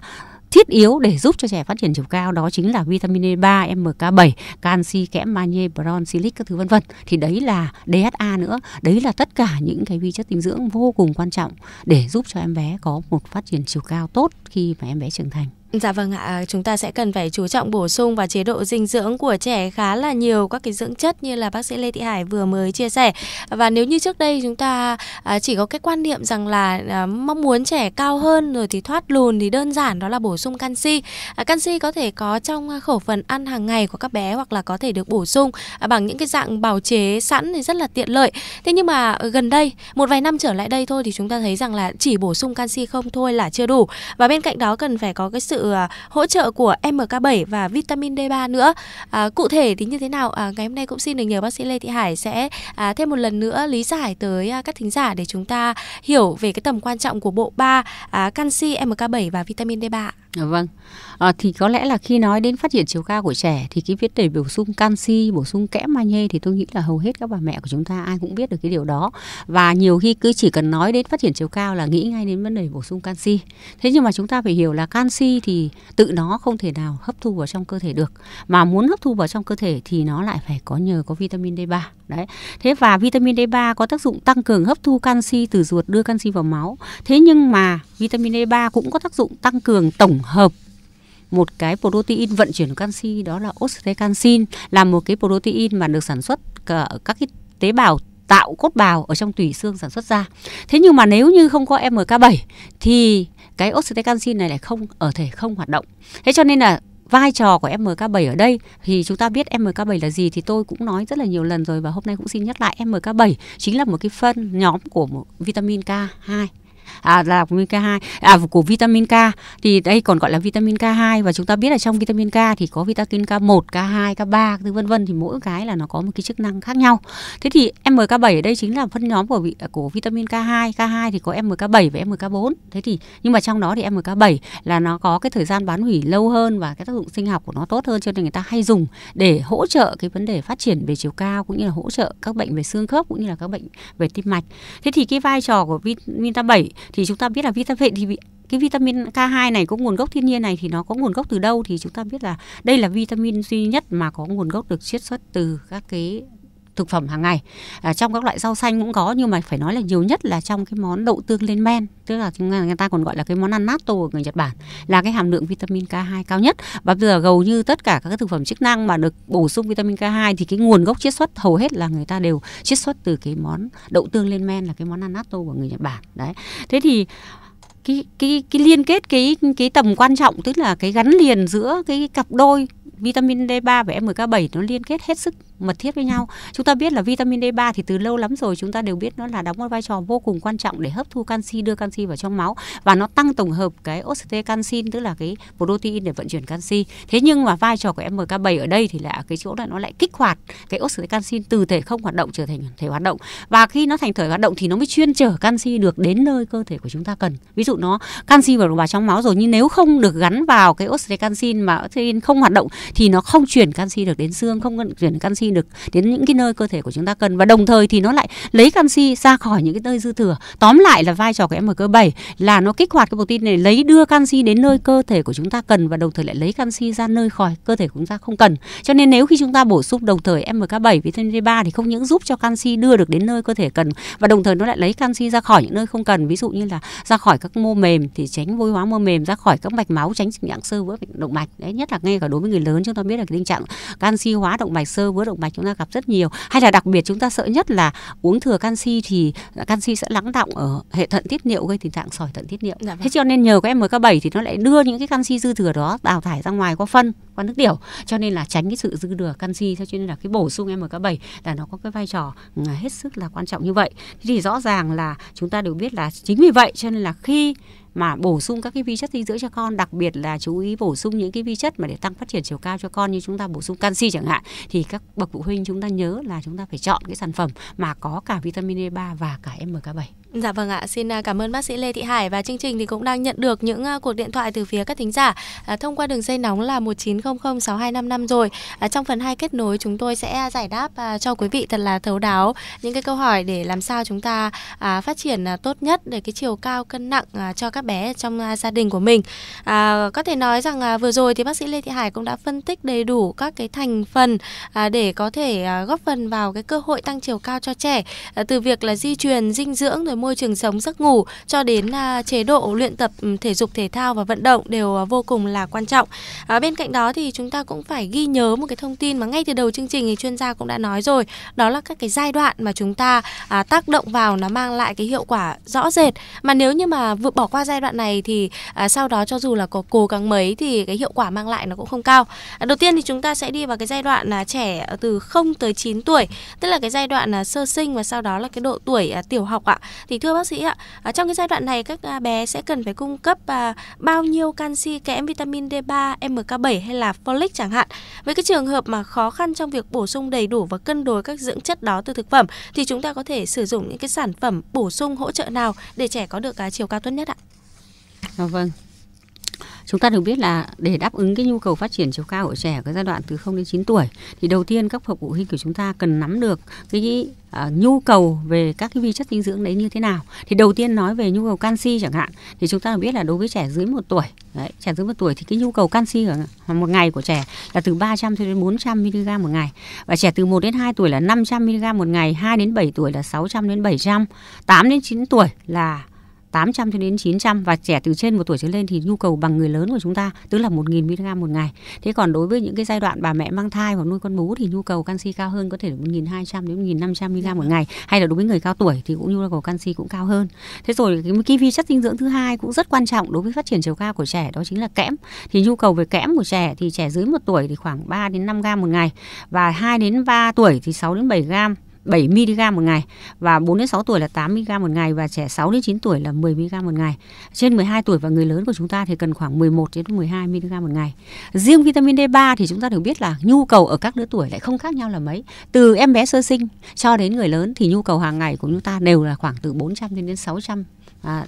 thiết yếu để giúp cho trẻ phát triển chiều cao đó chính là vitamin D3, e MK7, canxi, kẽm, magie, bron, silic các thứ vân vân. Thì đấy là DHA nữa, đấy là tất cả những cái vi chất dinh dưỡng vô cùng quan trọng để giúp cho em bé có một phát triển chiều cao tốt khi mà em bé trưởng thành. Dạ vâng ạ, chúng ta sẽ cần phải chú trọng bổ sung vào chế độ dinh dưỡng của trẻ khá là nhiều các cái dưỡng chất như là bác sĩ Lê Thị Hải vừa mới chia sẻ. Và nếu như trước đây chúng ta à, chỉ có cái quan niệm rằng là à, mong muốn trẻ cao hơn rồi thì thoát lùn thì đơn giản đó là bổ sung canxi. À, canxi có thể có trong khẩu phần ăn hàng ngày của các bé hoặc là có thể được bổ sung bằng những cái dạng bào chế sẵn thì rất là tiện lợi. Thế nhưng mà gần đây, một vài năm trở lại đây thôi thì chúng ta thấy rằng là chỉ bổ sung canxi không thôi là chưa đủ. Và bên cạnh đó cần phải có cái sự sự à, hỗ trợ của MK7 và vitamin D3 nữa. À, cụ thể thì như thế nào? À, ngày hôm nay cũng xin được nhờ bác sĩ Lê Thị Hải sẽ à, thêm một lần nữa lý giải tới à, các thính giả để chúng ta hiểu về cái tầm quan trọng của bộ ba à, canxi MK7 và vitamin D3. Dạ vâng, à, thì có lẽ là khi nói đến phát triển chiều cao của trẻ thì cái vấn đề bổ sung canxi, bổ sung kẽm magie thì tôi nghĩ là hầu hết các bà mẹ của chúng ta ai cũng biết được cái điều đó và nhiều khi cứ chỉ cần nói đến phát triển chiều cao là nghĩ ngay đến vấn đề bổ sung canxi. Thế nhưng mà chúng ta phải hiểu là canxi thì tự nó không thể nào hấp thu vào trong cơ thể được mà muốn hấp thu vào trong cơ thể thì nó lại phải có nhờ có vitamin D3 đấy. Thế và vitamin D3 có tác dụng tăng cường hấp thu canxi từ ruột đưa canxi vào máu. Thế nhưng mà vitamin D3 cũng có tác dụng tăng cường tổng hợp một cái protein vận chuyển canxi đó là osteocalcin là một cái protein mà được sản xuất ở các cái tế bào tạo cốt bào ở trong tủy xương sản xuất ra. Thế nhưng mà nếu như không có MK7 thì cái osteocalcin này lại không ở thể không hoạt động. Thế cho nên là vai trò của MK7 ở đây thì chúng ta biết MK7 là gì thì tôi cũng nói rất là nhiều lần rồi và hôm nay cũng xin nhắc lại MK7 chính là một cái phân nhóm của một vitamin K2 à, là vitamin K2 à của vitamin K thì đây còn gọi là vitamin K2 và chúng ta biết là trong vitamin K thì có vitamin K1, K2, K3 thứ vân vân thì mỗi cái là nó có một cái chức năng khác nhau. Thế thì MK7 ở đây chính là phân nhóm của vị, của vitamin K2, K2 thì có MK7 và MK4. Thế thì nhưng mà trong đó thì MK7 là nó có cái thời gian bán hủy lâu hơn và cái tác dụng sinh học của nó tốt hơn cho nên người ta hay dùng để hỗ trợ cái vấn đề phát triển về chiều cao cũng như là hỗ trợ các bệnh về xương khớp cũng như là các bệnh về tim mạch. Thế thì cái vai trò của vitamin K7 thì chúng ta biết là vitamin thì cái vitamin K2 này có nguồn gốc thiên nhiên này thì nó có nguồn gốc từ đâu thì chúng ta biết là đây là vitamin duy nhất mà có nguồn gốc được chiết xuất từ các cái thực phẩm hàng ngày à, trong các loại rau xanh cũng có nhưng mà phải nói là nhiều nhất là trong cái món đậu tương lên men tức là người ta còn gọi là cái món ăn natto của người Nhật Bản là cái hàm lượng vitamin K2 cao nhất và bây giờ hầu như tất cả các thực phẩm chức năng mà được bổ sung vitamin K2 thì cái nguồn gốc chiết xuất hầu hết là người ta đều chiết xuất từ cái món đậu tương lên men là cái món ăn natto của người Nhật Bản đấy thế thì cái cái cái liên kết cái cái tầm quan trọng tức là cái gắn liền giữa cái cặp đôi vitamin D3 và MK7 nó liên kết hết sức mật thiết với nhau. Chúng ta biết là vitamin D3 thì từ lâu lắm rồi chúng ta đều biết nó là đóng một vai trò vô cùng quan trọng để hấp thu canxi đưa canxi vào trong máu và nó tăng tổng hợp cái oxyte canxin tức là cái protein để vận chuyển canxi. Thế nhưng mà vai trò của MK7 ở đây thì là cái chỗ là nó lại kích hoạt cái oxyte canxin từ thể không hoạt động trở thành thể hoạt động và khi nó thành thể hoạt động thì nó mới chuyên chở canxi được đến nơi cơ thể của chúng ta cần. Ví dụ nó canxi vào vào trong máu rồi nhưng nếu không được gắn vào cái oxyte canxin mà oxytocin không hoạt động thì nó không chuyển canxi được đến xương, không chuyển canxi được đến những cái nơi cơ thể của chúng ta cần và đồng thời thì nó lại lấy canxi ra khỏi những cái nơi dư thừa tóm lại là vai trò của MK7 là nó kích hoạt cái protein này lấy đưa canxi đến nơi cơ thể của chúng ta cần và đồng thời lại lấy canxi ra nơi khỏi cơ thể của chúng ta không cần cho nên nếu khi chúng ta bổ sung đồng thời MK7 vitamin D3 thì không những giúp cho canxi đưa được đến nơi cơ thể cần và đồng thời nó lại lấy canxi ra khỏi những nơi không cần ví dụ như là ra khỏi các mô mềm thì tránh vôi hóa mô mềm ra khỏi các mạch máu tránh tình trạng sơ vữa động mạch đấy nhất là ngay cả đối với người lớn chúng ta biết là cái tình trạng canxi hóa động mạch sơ vữa động động chúng ta gặp rất nhiều hay là đặc biệt chúng ta sợ nhất là uống thừa canxi thì canxi sẽ lắng động ở hệ thận tiết niệu gây tình trạng sỏi thận tiết niệu dạ, vâng. thế cho nên nhờ cái MK7 thì nó lại đưa những cái canxi dư thừa đó đào thải ra ngoài qua phân qua nước tiểu cho nên là tránh cái sự dư thừa canxi cho nên là cái bổ sung MK7 là nó có cái vai trò ừ, hết sức là quan trọng như vậy thì rõ ràng là chúng ta đều biết là chính vì vậy cho nên là khi mà bổ sung các cái vi chất dinh dưỡng cho con đặc biệt là chú ý bổ sung những cái vi chất mà để tăng phát triển chiều cao cho con như chúng ta bổ sung canxi chẳng hạn thì các bậc phụ huynh chúng ta nhớ là chúng ta phải chọn cái sản phẩm mà có cả vitamin D3 e và cả MK7. Dạ vâng ạ, xin à, cảm ơn bác sĩ Lê Thị Hải và chương trình thì cũng đang nhận được những à, cuộc điện thoại từ phía các thính giả à, thông qua đường dây nóng là 19006255 rồi. trong phần 2 kết nối chúng tôi sẽ giải đáp cho quý vị thật là thấu đáo những cái câu hỏi để làm sao chúng ta phát triển tốt nhất để cái chiều cao cân nặng cho các bé trong à, gia đình của mình. À, có thể nói rằng à, vừa rồi thì bác sĩ Lê Thị Hải cũng đã phân tích đầy đủ các cái thành phần à, để có thể à, góp phần vào cái cơ hội tăng chiều cao cho trẻ à, từ việc là di truyền, dinh dưỡng rồi môi trường sống, giấc ngủ cho đến à, chế độ luyện tập ừ, thể dục thể thao và vận động đều à, vô cùng là quan trọng. À, bên cạnh đó thì chúng ta cũng phải ghi nhớ một cái thông tin mà ngay từ đầu chương trình thì chuyên gia cũng đã nói rồi, đó là các cái giai đoạn mà chúng ta à, tác động vào nó mang lại cái hiệu quả rõ rệt. Mà nếu như mà vượt bỏ qua giai đoạn này thì à, sau đó cho dù là có cố gắng mấy thì cái hiệu quả mang lại nó cũng không cao à, đầu tiên thì chúng ta sẽ đi vào cái giai đoạn là trẻ từ 0 tới 9 tuổi tức là cái giai đoạn là sơ sinh và sau đó là cái độ tuổi à, tiểu học ạ thì thưa bác sĩ ạ à, trong cái giai đoạn này các à, bé sẽ cần phải cung cấp à, bao nhiêu canxi kẽm vitamin D3 MK7 hay là folic chẳng hạn với cái trường hợp mà khó khăn trong việc bổ sung đầy đủ và cân đối các dưỡng chất đó từ thực phẩm thì chúng ta có thể sử dụng những cái sản phẩm bổ sung hỗ trợ nào để trẻ có được cái à, chiều cao tốt nhất ạ Dạ vâng. Chúng ta được biết là để đáp ứng cái nhu cầu phát triển chiều cao của trẻ ở cái giai đoạn từ 0 đến 9 tuổi thì đầu tiên các bậc phụ huynh của chúng ta cần nắm được cái À, nhu cầu về các cái vi chất dinh dưỡng đấy như thế nào thì đầu tiên nói về nhu cầu canxi chẳng hạn thì chúng ta biết là đối với trẻ dưới một tuổi đấy, trẻ dưới một tuổi thì cái nhu cầu canxi ở một ngày của trẻ là từ 300 cho đến 400 mg một ngày và trẻ từ 1 đến 2 tuổi là 500 mg một ngày 2 đến 7 tuổi là 600 đến 700 8 đến 9 tuổi là 800 cho đến 900 và trẻ từ trên một tuổi trở lên thì nhu cầu bằng người lớn của chúng ta tức là 1.000 mg một ngày. Thế còn đối với những cái giai đoạn bà mẹ mang thai hoặc nuôi con bú thì nhu cầu canxi cao hơn có thể là 1.200 đến 1.500 mg một ngày hay là đối với người cao tuổi thì cũng nhu cầu canxi cũng cao hơn. Thế rồi cái, cái vi chất dinh dưỡng thứ hai cũng rất quan trọng đối với phát triển chiều cao của trẻ đó chính là kẽm. Thì nhu cầu về kẽm của trẻ thì trẻ dưới một tuổi thì khoảng 3 đến 5 g một ngày và 2 đến 3 tuổi thì 6 đến 7 gram 7 mg một ngày và 4 đến 6 tuổi là 8 mg một ngày và trẻ 6 đến 9 tuổi là 10 mg một ngày. Trên 12 tuổi và người lớn của chúng ta thì cần khoảng 11 đến 12 mg một ngày. Riêng vitamin D3 thì chúng ta đều biết là nhu cầu ở các lứa tuổi lại không khác nhau là mấy. Từ em bé sơ sinh cho đến người lớn thì nhu cầu hàng ngày của chúng ta đều là khoảng từ 400 đến 600 à,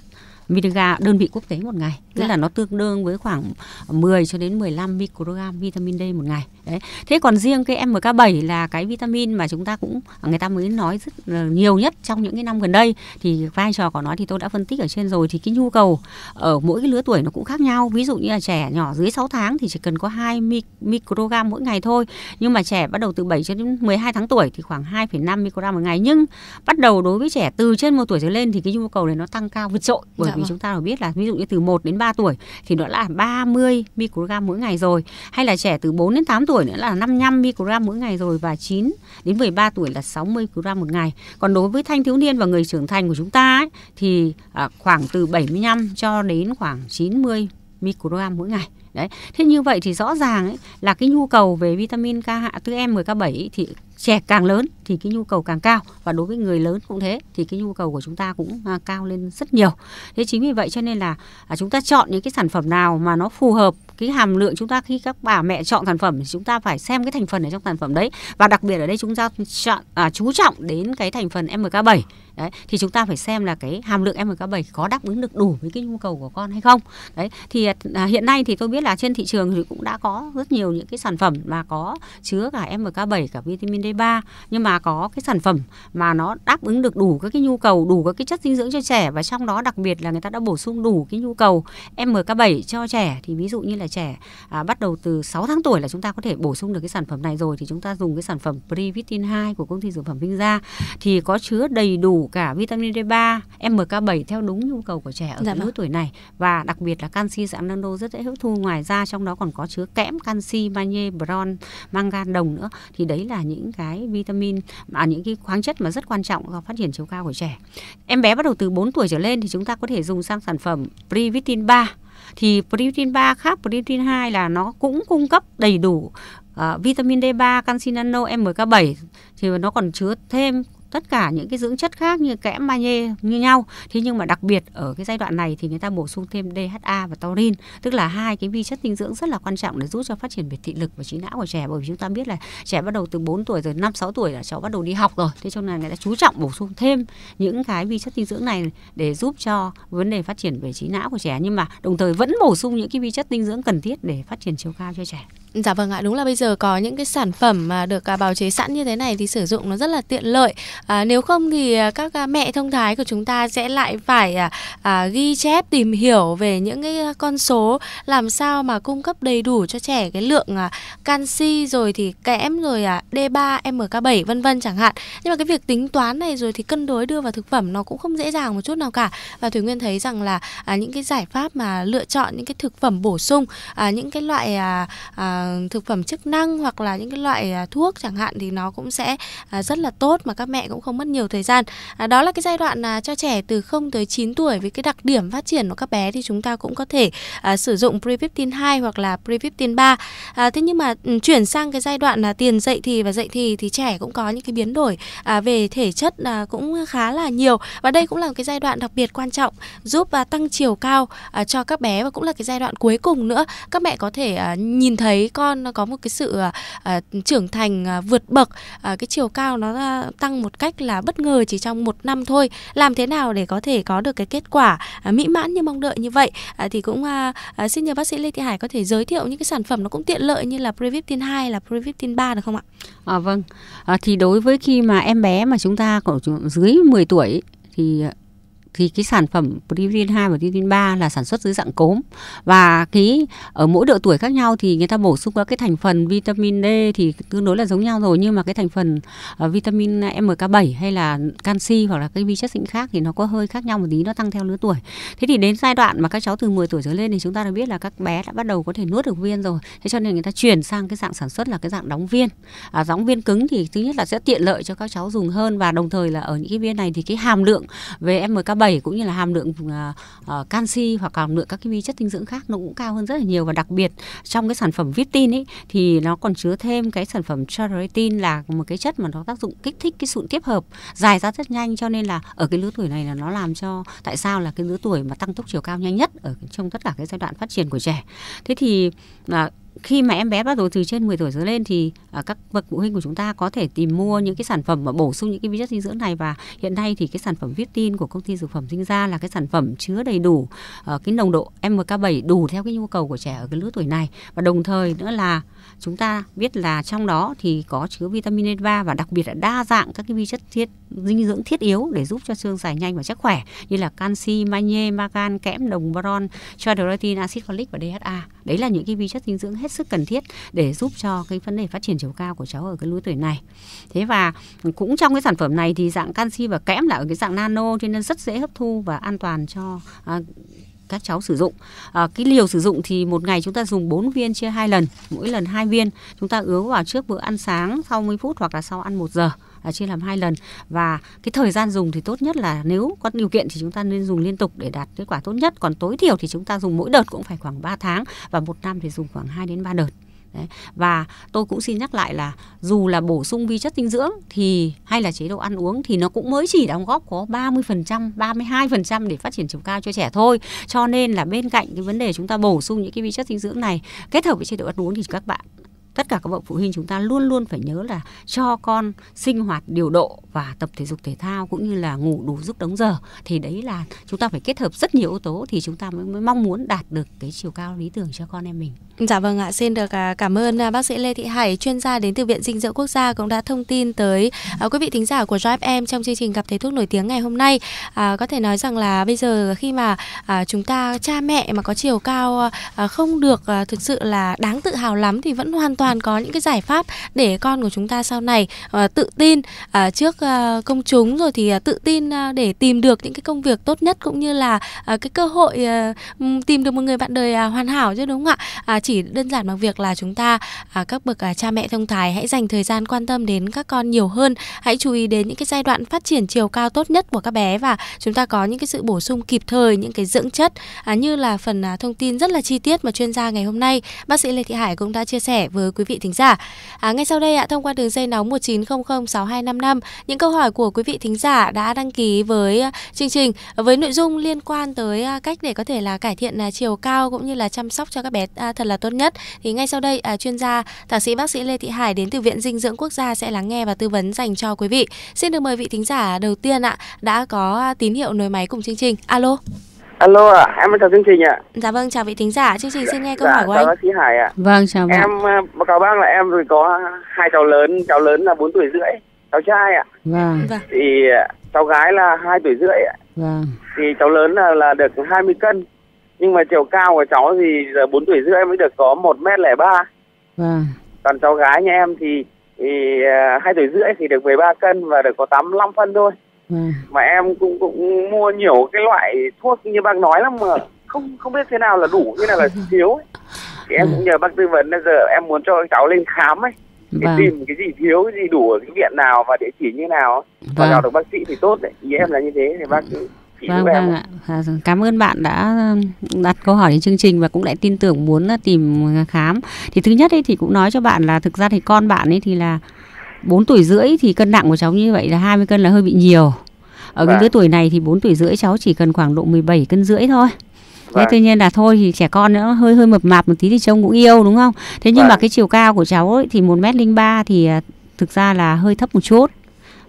mg đơn vị quốc tế một ngày tức dạ. là nó tương đương với khoảng 10 cho đến 15 microgram vitamin D một ngày đấy thế còn riêng cái MK7 là cái vitamin mà chúng ta cũng người ta mới nói rất nhiều nhất trong những cái năm gần đây thì vai trò của nó thì tôi đã phân tích ở trên rồi thì cái nhu cầu ở mỗi cái lứa tuổi nó cũng khác nhau ví dụ như là trẻ nhỏ dưới 6 tháng thì chỉ cần có 2 microgram mỗi ngày thôi nhưng mà trẻ bắt đầu từ 7 cho đến 12 tháng tuổi thì khoảng 2,5 microgram một ngày nhưng bắt đầu đối với trẻ từ trên một tuổi trở lên thì cái nhu cầu này nó tăng cao vượt trội bởi dạ, vì vì vâng. chúng ta đều biết là ví dụ như từ 1 đến 3 tuổi thì nó là 30 microgram mỗi ngày rồi hay là trẻ từ 4 đến 8 tuổi nữa là 55 microgram mỗi ngày rồi và 9 đến 13 tuổi là 60 microgram một ngày còn đối với thanh thiếu niên và người trưởng thành của chúng ta ấy, thì à, khoảng từ 75 cho đến khoảng 90 microgram mỗi ngày đấy thế như vậy thì rõ ràng ấy, là cái nhu cầu về vitamin K4M10K7 hạ thì trẻ càng lớn thì cái nhu cầu càng cao và đối với người lớn cũng thế thì cái nhu cầu của chúng ta cũng à, cao lên rất nhiều thế chính vì vậy cho nên là à, chúng ta chọn những cái sản phẩm nào mà nó phù hợp cái hàm lượng chúng ta khi các bà mẹ chọn sản phẩm thì chúng ta phải xem cái thành phần ở trong sản phẩm đấy và đặc biệt ở đây chúng ta chọn à, chú trọng đến cái thành phần MK7 đấy thì chúng ta phải xem là cái hàm lượng MK7 có đáp ứng được đủ với cái nhu cầu của con hay không đấy thì à, hiện nay thì tôi biết là trên thị trường thì cũng đã có rất nhiều những cái sản phẩm mà có chứa cả MK7 cả vitamin D ba nhưng mà có cái sản phẩm mà nó đáp ứng được đủ các cái nhu cầu đủ các cái chất dinh dưỡng cho trẻ và trong đó đặc biệt là người ta đã bổ sung đủ cái nhu cầu MK7 cho trẻ thì ví dụ như là trẻ à, bắt đầu từ 6 tháng tuổi là chúng ta có thể bổ sung được cái sản phẩm này rồi thì chúng ta dùng cái sản phẩm Previtin 2 của công ty dược phẩm Vinh Gia thì có chứa đầy đủ cả vitamin D3, MK7 theo đúng nhu cầu của trẻ ở dạ lứa vâng. tuổi này và đặc biệt là canxi dạng nano rất dễ hấp thu ngoài ra trong đó còn có chứa kẽm canxi, magie, bron, mangan đồng nữa thì đấy là những cái vitamin mà những cái khoáng chất mà rất quan trọng cho phát triển chiều cao của trẻ. Em bé bắt đầu từ 4 tuổi trở lên thì chúng ta có thể dùng sang sản phẩm Privitin 3 thì protein 3 khác protein 2 là nó cũng cung cấp đầy đủ uh, vitamin D3, canxi nano, MK7 thì nó còn chứa thêm tất cả những cái dưỡng chất khác như kẽm magie như nhau thế nhưng mà đặc biệt ở cái giai đoạn này thì người ta bổ sung thêm DHA và taurin tức là hai cái vi chất dinh dưỡng rất là quan trọng để giúp cho phát triển về thị lực và trí não của trẻ bởi vì chúng ta biết là trẻ bắt đầu từ 4 tuổi rồi 5 6 tuổi là cháu bắt đầu đi học rồi thế cho nên người ta chú trọng bổ sung thêm những cái vi chất dinh dưỡng này để giúp cho vấn đề phát triển về trí não của trẻ nhưng mà đồng thời vẫn bổ sung những cái vi chất dinh dưỡng cần thiết để phát triển chiều cao cho trẻ Dạ vâng ạ, đúng là bây giờ có những cái sản phẩm mà được à, bào chế sẵn như thế này thì sử dụng nó rất là tiện lợi. À, nếu không thì à, các à, mẹ thông thái của chúng ta sẽ lại phải à, à, ghi chép tìm hiểu về những cái con số làm sao mà cung cấp đầy đủ cho trẻ cái lượng à, canxi rồi thì kẽm rồi à, D3, MK7 vân vân chẳng hạn. Nhưng mà cái việc tính toán này rồi thì cân đối đưa vào thực phẩm nó cũng không dễ dàng một chút nào cả. Và Thủy Nguyên thấy rằng là à, những cái giải pháp mà lựa chọn những cái thực phẩm bổ sung, à, những cái loại à, à, À, thực phẩm chức năng hoặc là những cái loại à, thuốc chẳng hạn thì nó cũng sẽ à, rất là tốt mà các mẹ cũng không mất nhiều thời gian. đó là cái giai đoạn cho trẻ từ 0 tới 9 tuổi với cái đặc điểm phát triển của các bé thì chúng ta cũng có thể sử dụng Previptin 2 hoặc là Previptin 3. À, thế nhưng mà ừ, chuyển sang cái giai đoạn tiền dậy thì và dậy thì thì trẻ cũng có những cái biến đổi về thể chất cũng khá là nhiều và đây cũng là một cái giai đoạn đặc biệt quan trọng giúp tăng chiều cao cho các bé và cũng là cái giai đoạn cuối cùng nữa các mẹ có thể nhìn thấy con nó có một cái sự à, à, trưởng thành à, vượt bậc à, cái chiều cao nó à, tăng một cách là bất ngờ chỉ trong một năm thôi làm thế nào để có thể có được cái kết quả à, mỹ mãn như mong đợi như vậy à, thì cũng à, à, xin nhờ bác sĩ Lê Thị Hải có thể giới thiệu những cái sản phẩm nó cũng tiện lợi như là Previptin 2 là Previptin 3 được không ạ? À, vâng, à, thì đối với khi mà em bé mà chúng ta có dưới 10 tuổi thì thì cái sản phẩm protein 2 và protein 3 là sản xuất dưới dạng cốm và cái ở mỗi độ tuổi khác nhau thì người ta bổ sung các cái thành phần vitamin D thì tương đối là giống nhau rồi nhưng mà cái thành phần uh, vitamin MK7 hay là canxi hoặc là cái vi chất dinh khác thì nó có hơi khác nhau một tí nó tăng theo lứa tuổi. Thế thì đến giai đoạn mà các cháu từ 10 tuổi trở lên thì chúng ta đã biết là các bé đã bắt đầu có thể nuốt được viên rồi. Thế cho nên người ta chuyển sang cái dạng sản xuất là cái dạng đóng viên. À, đóng viên cứng thì thứ nhất là sẽ tiện lợi cho các cháu dùng hơn và đồng thời là ở những cái viên này thì cái hàm lượng về MK7 7 cũng như là hàm lượng uh, canxi hoặc hàm lượng các cái vi chất dinh dưỡng khác nó cũng cao hơn rất là nhiều và đặc biệt trong cái sản phẩm vitin ấy thì nó còn chứa thêm cái sản phẩm choroitin là một cái chất mà nó tác dụng kích thích cái sụn tiếp hợp dài ra rất nhanh cho nên là ở cái lứa tuổi này là nó làm cho tại sao là cái lứa tuổi mà tăng tốc chiều cao nhanh nhất ở trong tất cả cái giai đoạn phát triển của trẻ thế thì là khi mà em bé bắt đầu từ trên 10 tuổi trở lên thì à, các bậc phụ huynh của chúng ta có thể tìm mua những cái sản phẩm mà bổ sung những cái vi chất dinh dưỡng này và hiện nay thì cái sản phẩm viết tin của công ty dược phẩm sinh ra là cái sản phẩm chứa đầy đủ à, cái nồng độ MK7 đủ theo cái nhu cầu của trẻ ở cái lứa tuổi này và đồng thời nữa là chúng ta biết là trong đó thì có chứa vitamin D3 e và đặc biệt là đa dạng các cái vi chất thiết dinh dưỡng thiết yếu để giúp cho xương dài nhanh và chắc khỏe như là canxi, magie, magan, kẽm, đồng boron, chondroitin, axit folic và DHA. Đấy là những cái vi chất dinh dưỡng hết hết sức cần thiết để giúp cho cái vấn đề phát triển chiều cao của cháu ở cái lứa tuổi này thế và cũng trong cái sản phẩm này thì dạng canxi và kẽm là ở cái dạng nano cho nên rất dễ hấp thu và an toàn cho à, các cháu sử dụng. À, cái liều sử dụng thì một ngày chúng ta dùng 4 viên chia hai lần, mỗi lần hai viên. Chúng ta ứa vào trước bữa ăn sáng sau 10 phút hoặc là sau ăn 1 giờ à, chia làm hai lần và cái thời gian dùng thì tốt nhất là nếu có điều kiện thì chúng ta nên dùng liên tục để đạt kết quả tốt nhất còn tối thiểu thì chúng ta dùng mỗi đợt cũng phải khoảng 3 tháng và một năm thì dùng khoảng 2 đến 3 đợt Đấy. Và tôi cũng xin nhắc lại là dù là bổ sung vi chất dinh dưỡng thì hay là chế độ ăn uống thì nó cũng mới chỉ đóng góp có 30%, 32% để phát triển chiều cao cho trẻ thôi. Cho nên là bên cạnh cái vấn đề chúng ta bổ sung những cái vi chất dinh dưỡng này kết hợp với chế độ ăn uống thì các bạn tất cả các bậc phụ huynh chúng ta luôn luôn phải nhớ là cho con sinh hoạt điều độ và tập thể dục thể thao cũng như là ngủ đủ giấc đúng giờ thì đấy là chúng ta phải kết hợp rất nhiều yếu tố thì chúng ta mới, mới mong muốn đạt được cái chiều cao lý tưởng cho con em mình. Dạ vâng ạ, xin được à, cảm ơn à, bác sĩ Lê Thị Hải, chuyên gia đến từ Viện Dinh dưỡng Quốc gia cũng đã thông tin tới à, quý vị thính giả của Joy FM trong chương trình gặp thầy thuốc nổi tiếng ngày hôm nay. À, có thể nói rằng là bây giờ khi mà chúng ta cha mẹ mà có chiều cao không được thực sự là đáng tự hào lắm thì vẫn hoàn toàn toàn có những cái giải pháp để con của chúng ta sau này uh, tự tin uh, trước uh, công chúng rồi thì uh, tự tin uh, để tìm được những cái công việc tốt nhất cũng như là uh, cái cơ hội uh, tìm được một người bạn đời uh, hoàn hảo chứ đúng không ạ? Uh, chỉ đơn giản bằng việc là chúng ta uh, các bậc uh, cha mẹ thông thái hãy dành thời gian quan tâm đến các con nhiều hơn, hãy chú ý đến những cái giai đoạn phát triển chiều cao tốt nhất của các bé và chúng ta có những cái sự bổ sung kịp thời những cái dưỡng chất uh, như là phần uh, thông tin rất là chi tiết mà chuyên gia ngày hôm nay bác sĩ Lê Thị Hải cũng đã chia sẻ với tới quý vị thính giả. À, ngay sau đây ạ, thông qua đường dây nóng 19006255, những câu hỏi của quý vị thính giả đã đăng ký với à, chương trình với nội dung liên quan tới à, cách để có thể là cải thiện à, chiều cao cũng như là chăm sóc cho các bé thật là tốt nhất. Thì ngay sau đây chuyên gia thạc sĩ bác sĩ Lê Thị Hải đến từ Viện Dinh dưỡng Quốc gia sẽ lắng nghe và tư vấn dành cho quý vị. Xin được mời vị thính giả đầu tiên ạ đã có tín hiệu nối máy cùng chương trình. Alo. Alo ạ, à, em chào chương trình ạ. Dạ vâng, chào vị thính giả. Chương trình xin nghe câu dạ, hỏi của anh. Bác sĩ Hải ạ. Vâng, chào bác. Em báo ờ, cáo bác là em rồi có hai cháu lớn, cháu lớn là 4 tuổi rưỡi, cháu trai ạ. Vâng. vâng. Thì ờ, cháu gái là 2 tuổi rưỡi ạ. Vâng. Thì cháu lớn là, là được 20 cân. Nhưng mà chiều cao của cháu thì giờ 4 tuổi rưỡi mới được có 1m03. Vâng. Còn cháu gái nhà em thì thì ờ, hai tuổi rưỡi thì được 13 cân và được có 85 phân thôi. Ừ. mà em cũng cũng mua nhiều cái loại thuốc như bác nói lắm mà không không biết thế nào là đủ thế nào là thiếu ấy. thì em cũng nhờ bác tư vấn bây giờ em muốn cho cháu lên khám ấy để vâng. tìm cái gì thiếu cái gì đủ ở cái viện nào và địa chỉ như nào vâng. và nào được bác sĩ thì tốt đấy ý em là như thế thì bác vâng vâng ạ dạ, dạ. cảm ơn bạn đã đặt câu hỏi đến chương trình và cũng lại tin tưởng muốn tìm ờ, khám thì thứ nhất ấy thì cũng nói cho bạn là thực ra thì con bạn ấy thì là 4 tuổi rưỡi thì cân nặng của cháu như vậy là 20 cân là hơi bị nhiều ở cái vâng. lứa tuổi này thì 4 tuổi rưỡi cháu chỉ cần khoảng độ 17 cân rưỡi thôi Thế vâng. tuy nhiên là thôi thì trẻ con nữa hơi hơi mập mạp một tí thì trông cũng yêu đúng không? Thế nhưng Vậy. mà vâng. cái chiều cao của cháu ấy, thì 1m03 thì à, thực ra là hơi thấp một chút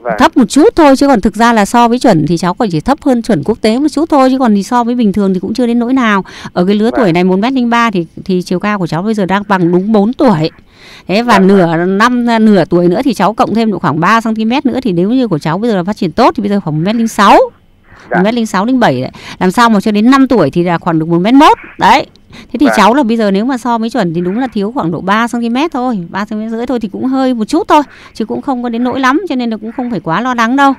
Vâng. Thấp một chút thôi chứ còn thực ra là so với chuẩn thì cháu còn chỉ thấp hơn chuẩn quốc tế một chút thôi chứ còn thì so với bình thường thì cũng chưa đến nỗi nào. Ở cái lứa vâng. tuổi này 1 linh ba thì thì chiều cao của cháu bây giờ đang bằng đúng 4 tuổi. Thế và vâng. nửa vâng. năm nửa tuổi nữa thì cháu cộng thêm độ khoảng 3 cm nữa thì nếu như của cháu bây giờ là phát triển tốt thì bây giờ khoảng một 1m06. Dạ. 1m06 07 đấy. Làm sao mà cho đến 5 tuổi thì là khoảng được một mét 1 Đấy thế thì và... Vâng. cháu là bây giờ nếu mà so với chuẩn thì đúng là thiếu khoảng độ 3 cm thôi 3 cm rưỡi thôi thì cũng hơi một chút thôi chứ cũng không có đến nỗi lắm cho nên là cũng không phải quá lo lắng đâu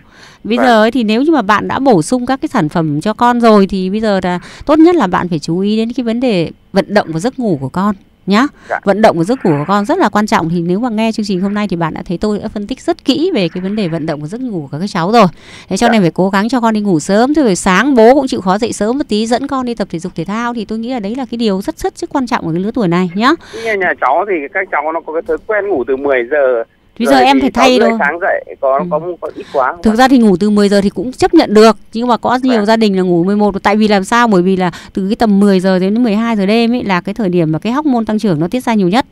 bây và... Vâng. giờ ấy thì nếu như mà bạn đã bổ sung các cái sản phẩm cho con rồi thì bây giờ là tốt nhất là bạn phải chú ý đến cái vấn đề vận động và giấc ngủ của con nhá dạ. vận động và giấc ngủ của con rất là quan trọng thì nếu mà nghe chương trình hôm nay thì bạn đã thấy tôi đã phân tích rất kỹ về cái vấn đề vận động và giấc ngủ của các cháu rồi thế cho dạ. nên phải cố gắng cho con đi ngủ sớm thế rồi sáng bố cũng chịu khó dậy sớm một tí dẫn con đi tập thể dục thể thao thì tôi nghĩ là đấy là cái điều rất rất rất quan trọng ở cái lứa tuổi này nhá nhà, nhà cháu thì các cháu nó có cái thói quen ngủ từ 10 giờ Bây giờ em phải thay rồi. Sáng dậy có ừ. có, có ít quá. Thực hả? ra thì ngủ từ 10 giờ thì cũng chấp nhận được, nhưng mà có vâng nhiều à. gia đình là ngủ 11 tại vì làm sao? Bởi vì là từ cái tầm 10 giờ đến 12 giờ đêm ấy là cái thời điểm mà cái hóc môn tăng trưởng nó tiết ra nhiều nhất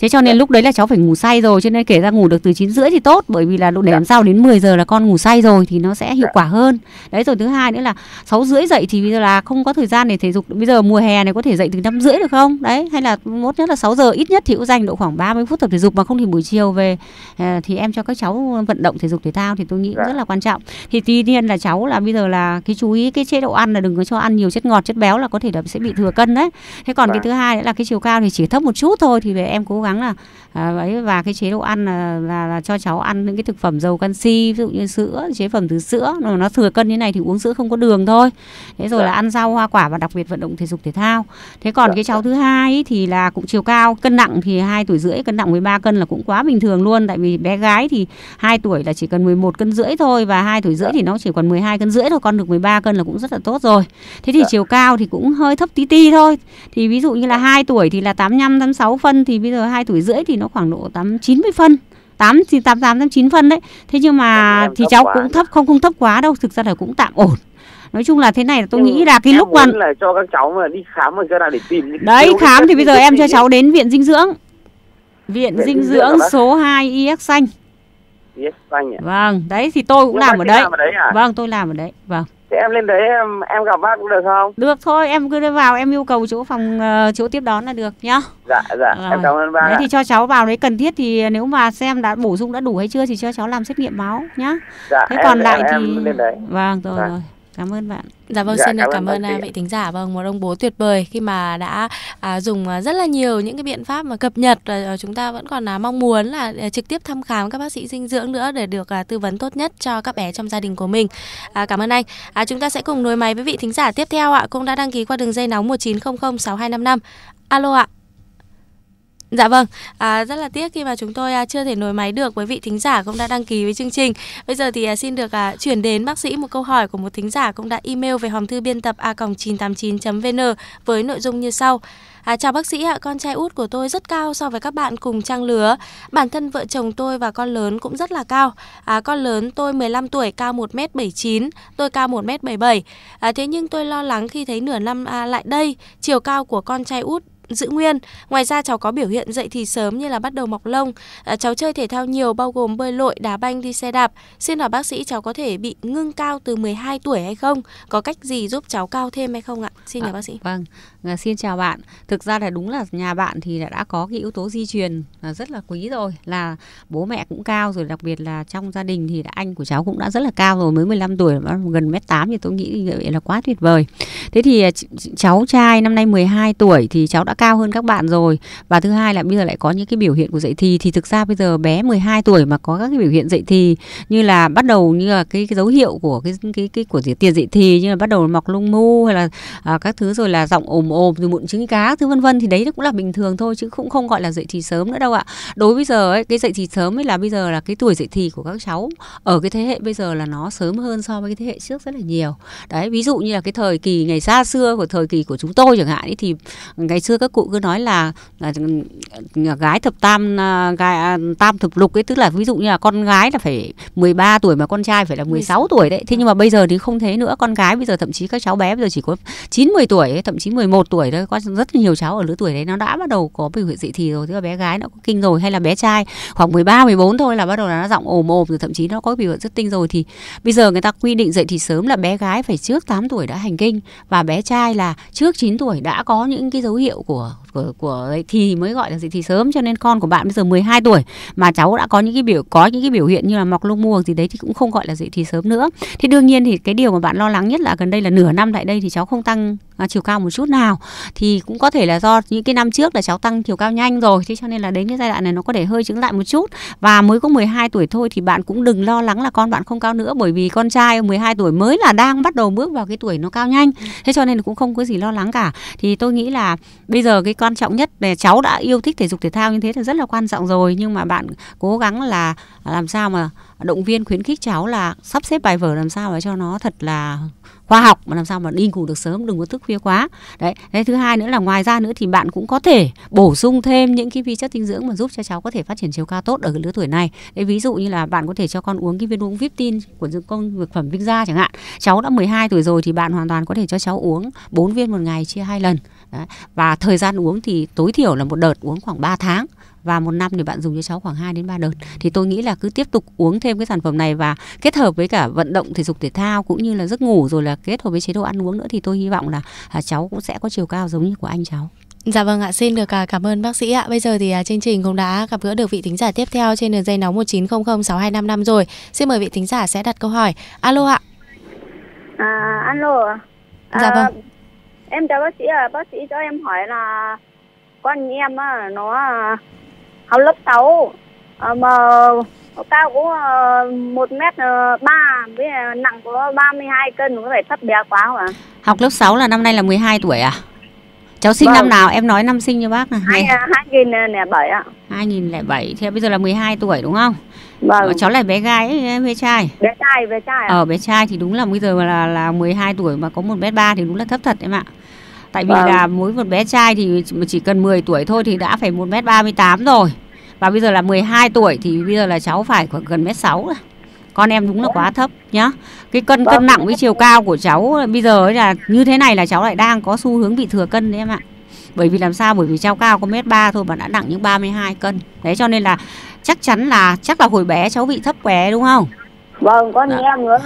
thế cho nên dạ. lúc đấy là cháu phải ngủ say rồi cho nên kể ra ngủ được từ chín rưỡi thì tốt bởi vì là lúc để dạ. làm sao đến 10 giờ là con ngủ say rồi thì nó sẽ hiệu dạ. quả hơn đấy rồi thứ hai nữa là sáu rưỡi dậy thì bây giờ là không có thời gian để thể dục bây giờ mùa hè này có thể dậy từ năm rưỡi được không đấy hay là mốt nhất là 6 giờ ít nhất thì cũng dành độ khoảng 30 phút tập thể dục mà không thì buổi chiều về à, thì em cho các cháu vận động thể dục thể thao thì tôi nghĩ rất là quan trọng thì tuy nhiên là cháu là bây giờ là cái chú ý cái chế độ ăn là đừng có cho ăn nhiều chất ngọt chất béo là có thể là sẽ bị thừa cân đấy thế còn cái thứ hai nữa là cái chiều cao thì chỉ thấp một chút thôi thì về em em cố gắng là à, ấy và cái chế độ ăn là, là là cho cháu ăn những cái thực phẩm giàu canxi ví dụ như sữa chế phẩm từ sữa nó, nó thừa cân như này thì uống sữa không có đường thôi thế rồi là dạ. ăn rau hoa quả và đặc biệt vận động thể dục thể thao thế còn dạ, cái cháu dạ. thứ hai thì là cũng chiều cao cân nặng thì hai tuổi rưỡi cân nặng 13 cân là cũng quá bình thường luôn tại vì bé gái thì hai tuổi là chỉ cần 11 cân rưỡi thôi và hai tuổi rưỡi thì nó chỉ còn 12 cân rưỡi thôi con được 13 cân là cũng rất là tốt rồi thế thì chiều cao thì cũng hơi thấp tí ti thôi thì ví dụ như là hai tuổi thì là 85 86 phân thì bây giờ hai tuổi rưỡi thì nó khoảng độ tám chín mươi phân tám thì tám tám tám chín phân đấy thế nhưng mà thì cháu quá. cũng thấp không không thấp quá đâu thực ra là cũng tạm ổn nói chung là thế này tôi nhưng nghĩ là cái lúc mà là cho các cháu mà đi khám ở cái nào để tìm đấy khám thì bây giờ em cho cháu đến viện dinh dưỡng viện, viện dinh, dinh dưỡng số 2 IX e xanh IX e xanh ạ vâng đấy thì tôi cũng làm ở, làm ở đấy, à? vâng tôi làm ở đấy vâng thì em lên đấy em em gặp bác cũng được không được thôi em cứ vào em yêu cầu chỗ phòng ờ, chỗ tiếp đón là được nhá dạ dạ Rồi. em cảm ơn bác đấy ạ. thì cho cháu vào đấy cần thiết thì nếu mà xem đã bổ sung đã đủ hay chưa thì cho cháu làm xét nghiệm máu nhá dạ thế em, còn lại em thì lên đấy. vâng rồi, dạ. rồi. Cảm ơn bạn. Dạ vâng, dạ, xin cảm, cảm ơn, ơn à, vị thính giả vâng một ông bố tuyệt vời khi mà đã à, dùng à, rất là nhiều những cái biện pháp mà cập nhật và à, chúng ta vẫn còn à, mong muốn là trực tiếp thăm khám các bác sĩ dinh dưỡng nữa để được à, tư vấn tốt nhất cho các bé trong gia đình của mình. À, cảm ơn anh. À, chúng ta sẽ cùng nối máy với vị thính giả tiếp theo ạ, cũng đã đăng ký qua đường dây nóng một chín không không sáu hai năm năm Alo ạ. Dạ vâng, à, rất là tiếc khi mà chúng tôi à, chưa thể nối máy được với vị thính giả cũng đã đăng ký với chương trình. Bây giờ thì à, xin được à, chuyển đến bác sĩ một câu hỏi của một thính giả cũng đã email về hòm thư biên tập a989.vn với nội dung như sau. À, chào bác sĩ ạ, con trai út của tôi rất cao so với các bạn cùng trang lứa. Bản thân vợ chồng tôi và con lớn cũng rất là cao. À, con lớn tôi 15 tuổi cao 1m79, tôi cao 1m77. À, thế nhưng tôi lo lắng khi thấy nửa năm à, lại đây, chiều cao của con trai út giữ nguyên. Ngoài ra cháu có biểu hiện dậy thì sớm như là bắt đầu mọc lông. À, cháu chơi thể thao nhiều bao gồm bơi lội, đá banh, đi xe đạp. Xin hỏi bác sĩ cháu có thể bị ngưng cao từ 12 tuổi hay không? Có cách gì giúp cháu cao thêm hay không ạ? Xin hỏi à, bác sĩ. Vâng, à, xin chào bạn. Thực ra là đúng là nhà bạn thì đã, đã có cái yếu tố di truyền à, rất là quý rồi là bố mẹ cũng cao rồi đặc biệt là trong gia đình thì anh của cháu cũng đã rất là cao rồi mới 15 tuổi gần mét 8 thì tôi nghĩ là quá tuyệt vời. Thế thì à, cháu trai năm nay 12 tuổi thì cháu đã cao hơn các bạn rồi và thứ hai là bây giờ lại có những cái biểu hiện của dậy thì thì thực ra bây giờ bé 12 tuổi mà có các cái biểu hiện dậy thì như là bắt đầu như là cái, cái dấu hiệu của cái cái cái của tiền dậy thì như là bắt đầu mọc lông mu hay là à, các thứ rồi là giọng ồm ồm rồi mụn trứng cá thứ vân vân thì đấy cũng là bình thường thôi chứ cũng không gọi là dậy thì sớm nữa đâu ạ đối với giờ ấy, cái dậy thì sớm ấy là bây giờ là cái tuổi dậy thì của các cháu ở cái thế hệ bây giờ là nó sớm hơn so với cái thế hệ trước rất là nhiều đấy ví dụ như là cái thời kỳ ngày xa xưa của thời kỳ của chúng tôi chẳng hạn ấy, thì ngày xưa các các cụ cứ nói là, là gái thập tam à, gái à, tam thập lục ấy tức là ví dụ như là con gái là phải 13 tuổi mà con trai phải là 16 tuổi đấy thế nhưng mà bây giờ thì không thế nữa con gái bây giờ thậm chí các cháu bé bây giờ chỉ có 9 10 tuổi thậm chí 11 tuổi thôi có rất nhiều cháu ở lứa tuổi đấy nó đã bắt đầu có biểu hiện dị thì rồi Thế là bé gái nó có kinh rồi hay là bé trai khoảng 13 14 thôi là bắt đầu là nó giọng ồm ồm rồi thậm chí nó có biểu hiện rất tinh rồi thì bây giờ người ta quy định dậy thì sớm là bé gái phải trước 8 tuổi đã hành kinh và bé trai là trước 9 tuổi đã có những cái dấu hiệu 火。của của ấy, thì mới gọi là dậy thì sớm cho nên con của bạn bây giờ 12 tuổi mà cháu đã có những cái biểu có những cái biểu hiện như là mọc lông muồng gì đấy thì cũng không gọi là dị thì sớm nữa. Thì đương nhiên thì cái điều mà bạn lo lắng nhất là gần đây là nửa năm lại đây thì cháu không tăng à, chiều cao một chút nào thì cũng có thể là do những cái năm trước là cháu tăng chiều cao nhanh rồi thế cho nên là đến cái giai đoạn này nó có thể hơi chứng lại một chút và mới có 12 tuổi thôi thì bạn cũng đừng lo lắng là con bạn không cao nữa bởi vì con trai 12 tuổi mới là đang bắt đầu bước vào cái tuổi nó cao nhanh ừ. thế cho nên cũng không có gì lo lắng cả thì tôi nghĩ là bây giờ cái quan trọng nhất là cháu đã yêu thích thể dục thể thao như thế là rất là quan trọng rồi nhưng mà bạn cố gắng là làm sao mà động viên khuyến khích cháu là sắp xếp bài vở làm sao mà cho nó thật là khoa học mà làm sao mà đi ngủ được sớm đừng có thức khuya quá đấy cái thứ hai nữa là ngoài ra nữa thì bạn cũng có thể bổ sung thêm những cái vi chất dinh dưỡng mà giúp cho cháu có thể phát triển chiều cao tốt ở cái lứa tuổi này đấy ví dụ như là bạn có thể cho con uống cái viên uống vip tin của những công thực phẩm vinh gia chẳng hạn cháu đã 12 tuổi rồi thì bạn hoàn toàn có thể cho cháu uống 4 viên một ngày chia hai lần và thời gian uống thì tối thiểu là một đợt uống khoảng 3 tháng và một năm thì bạn dùng cho cháu khoảng 2 đến 3 đợt thì tôi nghĩ là cứ tiếp tục uống thêm cái sản phẩm này và kết hợp với cả vận động thể dục thể thao cũng như là giấc ngủ rồi là kết hợp với chế độ ăn uống nữa thì tôi hy vọng là à, cháu cũng sẽ có chiều cao giống như của anh cháu Dạ vâng ạ, xin được à, cảm ơn bác sĩ ạ. Bây giờ thì à, chương trình cũng đã gặp gỡ được vị thính giả tiếp theo trên đường dây nóng 19006255 rồi. Xin mời vị thính giả sẽ đặt câu hỏi. Alo ạ. À, alo. Dạ à, dạ vâng em chào bác sĩ à bác sĩ cho em hỏi là con em á nó à, học lớp 6 à, mà cao cũng à, một mét ba với nặng có 32 cân có phải thấp bé quá không ạ học lớp 6 là năm nay là 12 tuổi à cháu sinh vâng. năm nào em nói năm sinh cho bác này hai nghìn lẻ bảy ạ hai nghìn lẻ bảy thì bây giờ là 12 tuổi đúng không Vâng. Ờ, cháu này bé gái ấy, bé trai. Bé trai, bé trai. À? Ờ bé trai thì đúng là bây giờ là là 12 tuổi mà có một m 3 thì đúng là thấp thật em ạ. Tại vì vâng. là mỗi một bé trai thì chỉ cần 10 tuổi thôi thì đã phải 1m38 rồi. Và bây giờ là 12 tuổi thì bây giờ là cháu phải khoảng gần mét m 6 rồi con em đúng là quá thấp nhá cái cân cân nặng với chiều cao của cháu bây giờ ấy là như thế này là cháu lại đang có xu hướng bị thừa cân đấy em ạ bởi vì làm sao bởi vì cháu cao có mét ba thôi mà đã nặng những 32 cân đấy cho nên là chắc chắn là chắc là hồi bé cháu bị thấp bé đúng không vâng con à. Dạ. em nữa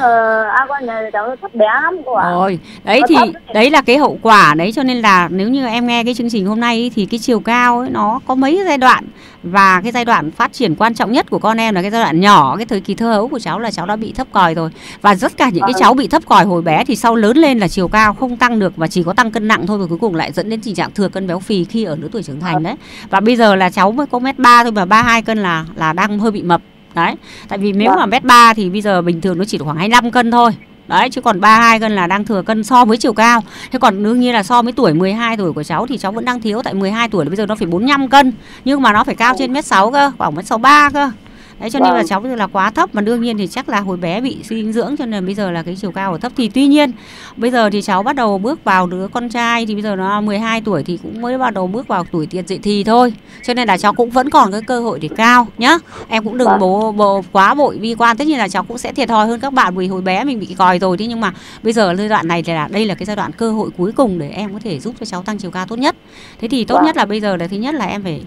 à con này cháu thấp bé lắm cô ạ rồi đấy thì đấy là cái hậu quả đấy cho nên là nếu như em nghe cái chương trình hôm nay ấy, thì cái chiều cao ấy nó có mấy giai đoạn và cái giai đoạn phát triển quan trọng nhất của con em là cái giai đoạn nhỏ cái thời kỳ thơ ấu của cháu là cháu đã bị thấp còi rồi và tất cả những cái vâng. cháu bị thấp còi hồi bé thì sau lớn lên là chiều cao không tăng được và chỉ có tăng cân nặng thôi và cuối cùng lại dẫn đến tình trạng thừa cân béo phì khi ở lứa tuổi trưởng thành vâng. đấy và bây giờ là cháu mới có mét ba thôi mà ba hai cân là là đang hơi bị mập Đấy, tại vì nếu vâng. mà mét 3 thì bây giờ bình thường nó chỉ khoảng 25 cân thôi. Đấy chứ còn 32 cân là đang thừa cân so với chiều cao. Thế còn đương nhiên là so với tuổi 12 tuổi của cháu thì cháu vẫn đang thiếu tại 12 tuổi là bây giờ nó phải 45 cân nhưng mà nó phải cao trên mét 6 cơ, khoảng mét 63 cơ. Đấy cho nên là vâng. cháu bây giờ là quá thấp mà đương nhiên thì chắc là hồi bé bị suy dinh dưỡng cho nên bây giờ là cái chiều cao của thấp thì tuy nhiên bây giờ thì cháu bắt đầu bước vào đứa con trai thì bây giờ nó 12 tuổi thì cũng mới bắt đầu bước vào tuổi tiền dậy thì thôi. Cho nên là cháu cũng vẫn còn cái cơ hội để cao nhá. Em cũng đừng vâng. bố, bố quá bội bi quan tất nhiên là cháu cũng sẽ thiệt thòi hơn các bạn vì hồi bé mình bị còi rồi thế nhưng mà bây giờ giai đoạn này là đây là cái giai đoạn cơ hội cuối cùng để em có thể giúp cho cháu tăng chiều cao tốt nhất. Thế thì tốt vâng. nhất là bây giờ là thứ nhất là em phải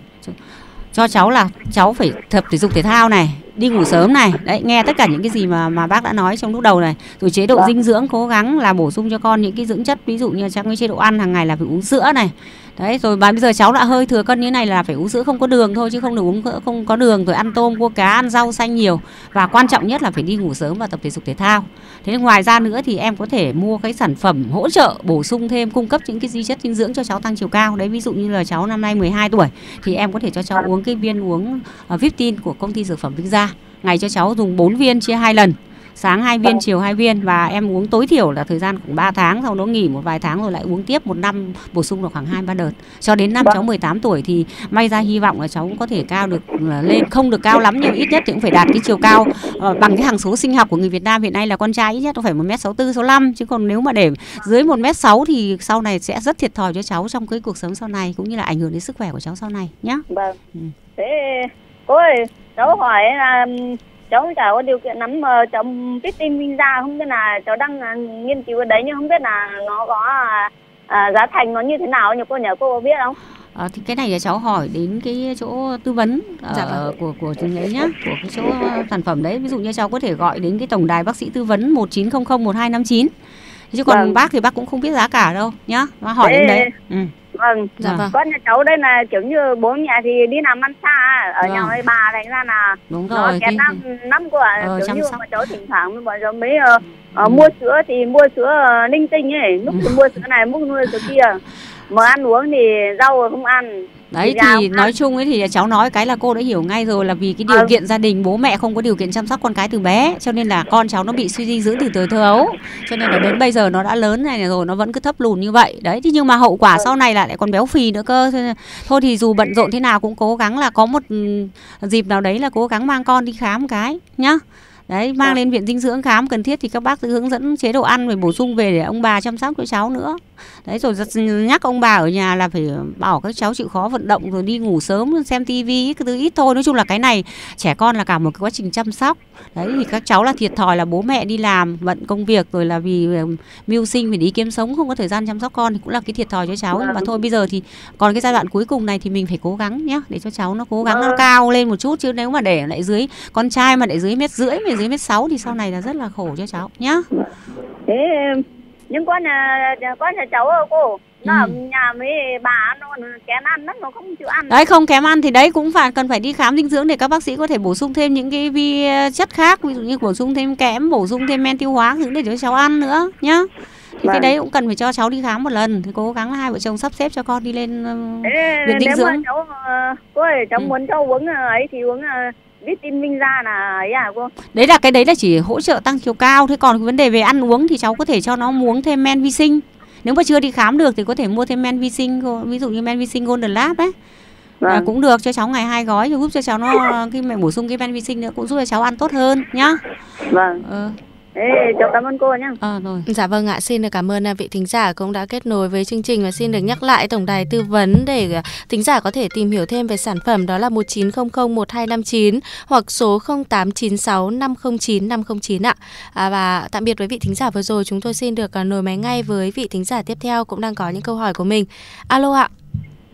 cho cháu là cháu phải tập thể dục thể thao này đi ngủ sớm này đấy nghe tất cả những cái gì mà mà bác đã nói trong lúc đầu này rồi chế độ vâng. dinh dưỡng cố gắng là bổ sung cho con những cái dưỡng chất ví dụ như trong cái chế độ ăn hàng ngày là phải uống sữa này đấy rồi mà bây giờ cháu đã hơi thừa cân như này là phải uống sữa không có đường thôi chứ không được uống không có đường rồi ăn tôm cua cá ăn rau xanh nhiều và quan trọng nhất là phải đi ngủ sớm và tập thể dục thể thao thế ngoài ra nữa thì em có thể mua cái sản phẩm hỗ trợ bổ sung thêm cung cấp những cái di chất dinh dưỡng cho cháu tăng chiều cao đấy ví dụ như là cháu năm nay 12 tuổi thì em có thể cho cháu uống cái viên uống uh, ờ, viptin của công ty dược phẩm Vinh Gia ngày cho cháu dùng 4 viên chia hai lần sáng hai viên vâng. chiều hai viên và em uống tối thiểu là thời gian khoảng 3 tháng sau đó nghỉ một vài tháng rồi lại uống tiếp một năm bổ sung được khoảng hai ba đợt cho đến năm vâng. cháu 18 tuổi thì may ra hy vọng là cháu cũng có thể cao được lên không được cao lắm nhưng ít nhất thì cũng phải đạt cái chiều cao ờ, bằng cái hàng số sinh học của người Việt Nam hiện nay là con trai ít nhất cũng phải một m sáu tư sáu năm chứ còn nếu mà để dưới một m sáu thì sau này sẽ rất thiệt thòi cho cháu trong cái cuộc sống sau này cũng như là ảnh hưởng đến sức khỏe của cháu sau này nhé. Vâng. Ừ. Thế ơi cháu hỏi là cháu chả có điều kiện lắm mà cháu biết tin visa không biết là cháu đang à, nghiên cứu ở đấy nhưng không biết là nó có à, à giá thành nó như thế nào nhỉ cô nhỉ cô có biết không À, thì cái này là cháu hỏi đến cái chỗ tư vấn uh, dạ vâng. của của chúng đấy nhá của cái chỗ ờ, sản phẩm đấy ví dụ như cháu có thể gọi đến cái tổng đài bác sĩ tư vấn một chín không không một hai năm chín chứ còn vâng. bác thì bác cũng không biết giá cả đâu nhá mà hỏi Ê. đến đấy ừ vâng dạ vâng. con nhà cháu đây là kiểu như bố nhà thì đi làm ăn xa ở vâng. nhà với bà thành ra là đúng rồi cái năm năm của ờ, kiểu như mà cháu thỉnh thoảng bọn cháu mới uh, uh, mua sữa thì mua sữa uh, linh tinh ấy lúc thì mua sữa này lúc mua sữa kia mà ăn uống thì rau không ăn đấy thì nói chung ấy thì cháu nói cái là cô đã hiểu ngay rồi là vì cái điều vâng. kiện gia đình bố mẹ không có điều kiện chăm sóc con cái từ bé cho nên là con cháu nó bị suy dinh dưỡng từ thời thơ ấu cho nên là đến bây giờ nó đã lớn này rồi nó vẫn cứ thấp lùn như vậy đấy thế nhưng mà hậu quả vâng. sau này là lại còn béo phì nữa cơ thôi thì dù bận rộn thế nào cũng cố gắng là có một ừ, dịp nào đấy là cố gắng mang con đi khám một cái nhá đấy mang vâng. lên viện dinh dưỡng khám cần thiết thì các bác sẽ hướng dẫn chế độ ăn rồi bổ sung về để ông bà chăm sóc cho cháu nữa đấy rồi nhắc ông bà ở nhà là phải bảo các cháu chịu khó vận động rồi đi ngủ sớm xem tivi cứ thứ ít thôi nói chung là cái này trẻ con là cả một cái quá trình chăm sóc đấy thì các cháu là thiệt thòi là bố mẹ đi làm bận công việc rồi là vì um, mưu sinh phải đi kiếm sống không có thời gian chăm sóc con thì cũng là cái thiệt thòi cho cháu và thôi bây giờ thì còn cái giai đoạn cuối cùng này thì mình phải cố gắng nhé để cho cháu nó cố gắng nó vâng. cao lên một chút chứ nếu mà để lại dưới con trai mà để dưới mét rưỡi mà dưới mét sáu thì sau này là rất là khổ cho cháu nhá thế em nhưng con à, à, con cháu cô nó ừ. ở nhà mấy bà nó kém ăn lắm nó không chịu ăn đấy không kém ăn thì đấy cũng phải cần phải đi khám dinh dưỡng để các bác sĩ có thể bổ sung thêm những cái vi à, chất khác ví dụ như bổ sung thêm kẽm bổ sung thêm men tiêu hóa những để cho cháu ăn nữa nhá thì cái vâng. đấy cũng cần phải cho cháu đi khám một lần thì cố gắng hai vợ chồng sắp xếp cho con đi lên um, viện dinh dưỡng cháu ờ, cô ơi cháu ừ. muốn cháu uống ấy thì uống biết tin minh ra là ấy à cô đấy là cái đấy là chỉ hỗ trợ tăng chiều cao thế còn vấn đề về ăn uống thì cháu có thể cho nó uống thêm men vi sinh nếu mà chưa đi khám được thì có thể mua thêm men vi sinh ví dụ như men vi sinh golden lab ấy vâng. à, cũng được cho cháu ngày hai gói giúp cho cháu nó khi cái bổ sung cái men vi sinh nữa cũng giúp cho cháu ăn tốt hơn nhá vâng ừ. Ê, chào cảm ơn cô nhé. À, ờ, rồi. Dạ vâng ạ, xin được cảm ơn à, vị thính giả cũng đã kết nối với chương trình và xin được nhắc lại tổng đài tư vấn để à, thính giả có thể tìm hiểu thêm về sản phẩm đó là 1900 1259 hoặc số 0896 509 509 ạ. À, và tạm biệt với vị thính giả vừa rồi, chúng tôi xin được à, nối máy ngay với vị thính giả tiếp theo cũng đang có những câu hỏi của mình. Alo ạ.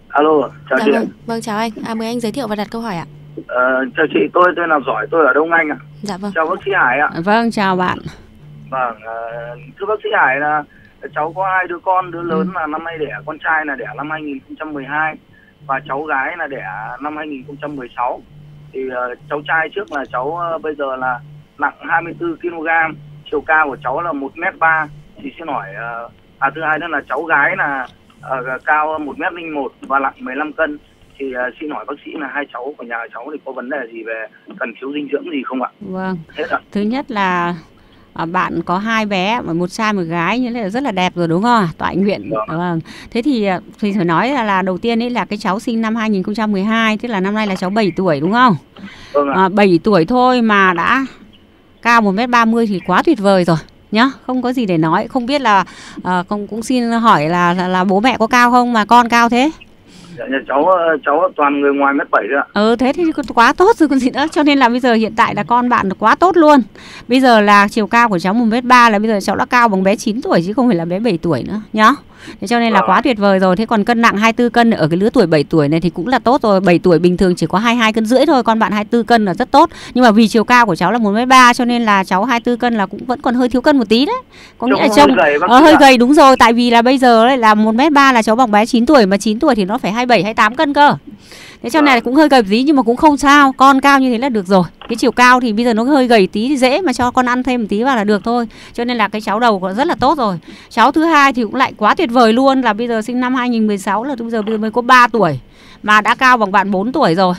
Alo, chào chị. Dạ vâng, vâng chào anh. À, mời anh giới thiệu và đặt câu hỏi ạ. Ờ, chào chị tôi tôi là giỏi tôi ở đông anh ạ dạ vâng chào bác sĩ hải ạ vâng chào bạn vâng ờ, thưa bác sĩ hải là cháu có hai đứa con đứa lớn ừ. là năm nay đẻ con trai là đẻ năm 2012 và cháu gái là đẻ năm 2016 thì uh, cháu trai trước là cháu uh, bây giờ là nặng 24 kg chiều cao của cháu là 1 m ba thì xin hỏi uh, à thứ hai nữa là cháu gái là uh, cao 1 m một và nặng 15 cân thì uh, xin hỏi bác sĩ là hai cháu của nhà cháu thì có vấn đề gì về cần thiếu dinh dưỡng gì không ạ? Vâng. thế ạ. Thứ nhất là à, bạn có hai bé một trai một gái như thế là rất là đẹp rồi đúng không? Tọa anh huyện. Vâng, vâng. Thế thì à, thì phải nói là, là đầu tiên ấy là cái cháu sinh năm 2012 tức là năm nay là cháu 7 tuổi đúng không? Vâng ạ. À, 7 tuổi thôi mà đã cao 1m30 thì quá tuyệt vời rồi nhá không có gì để nói không biết là à, không cũng xin hỏi là, là là bố mẹ có cao không mà con cao thế Dạ, nhà dạ, cháu ờ, cháu toàn người ngoài mét bảy thôi ạ. Ừ thế thì quá tốt rồi còn gì nữa. Cho nên là bây giờ hiện tại là con bạn quá tốt luôn. Bây giờ là chiều cao của cháu một mét ba là bây giờ cháu đã cao bằng bé 9 tuổi chứ không phải là bé 7 tuổi nữa nhá thế cho nên là vâng. quá tuyệt vời rồi thế còn cân nặng 24 cân ở cái lứa tuổi 7 tuổi này thì cũng là tốt rồi 7 tuổi bình thường chỉ có 22 cân rưỡi thôi con bạn 24 cân là rất tốt nhưng mà vì chiều cao của cháu là 1m3 cho nên là cháu 24 cân là cũng vẫn còn hơi thiếu cân một tí đấy có đúng nghĩa là trông hơi gầy, ờ, hơi gầy đúng rồi tại vì là bây giờ đấy là 1m3 là cháu bằng bé 9 tuổi mà 9 tuổi thì nó phải 27 28 cân cơ thế cho vâng. à. này cũng hơi gầy tí nhưng mà cũng không sao con cao như thế là được rồi cái chiều cao thì bây giờ nó hơi gầy tí thì dễ mà cho con ăn thêm một tí vào là được thôi cho nên là cái cháu đầu của rất là tốt rồi cháu thứ hai thì cũng lại quá tuyệt vời luôn là bây giờ sinh năm 2016 là bây giờ mới có 3 tuổi mà đã cao bằng bạn 4 tuổi rồi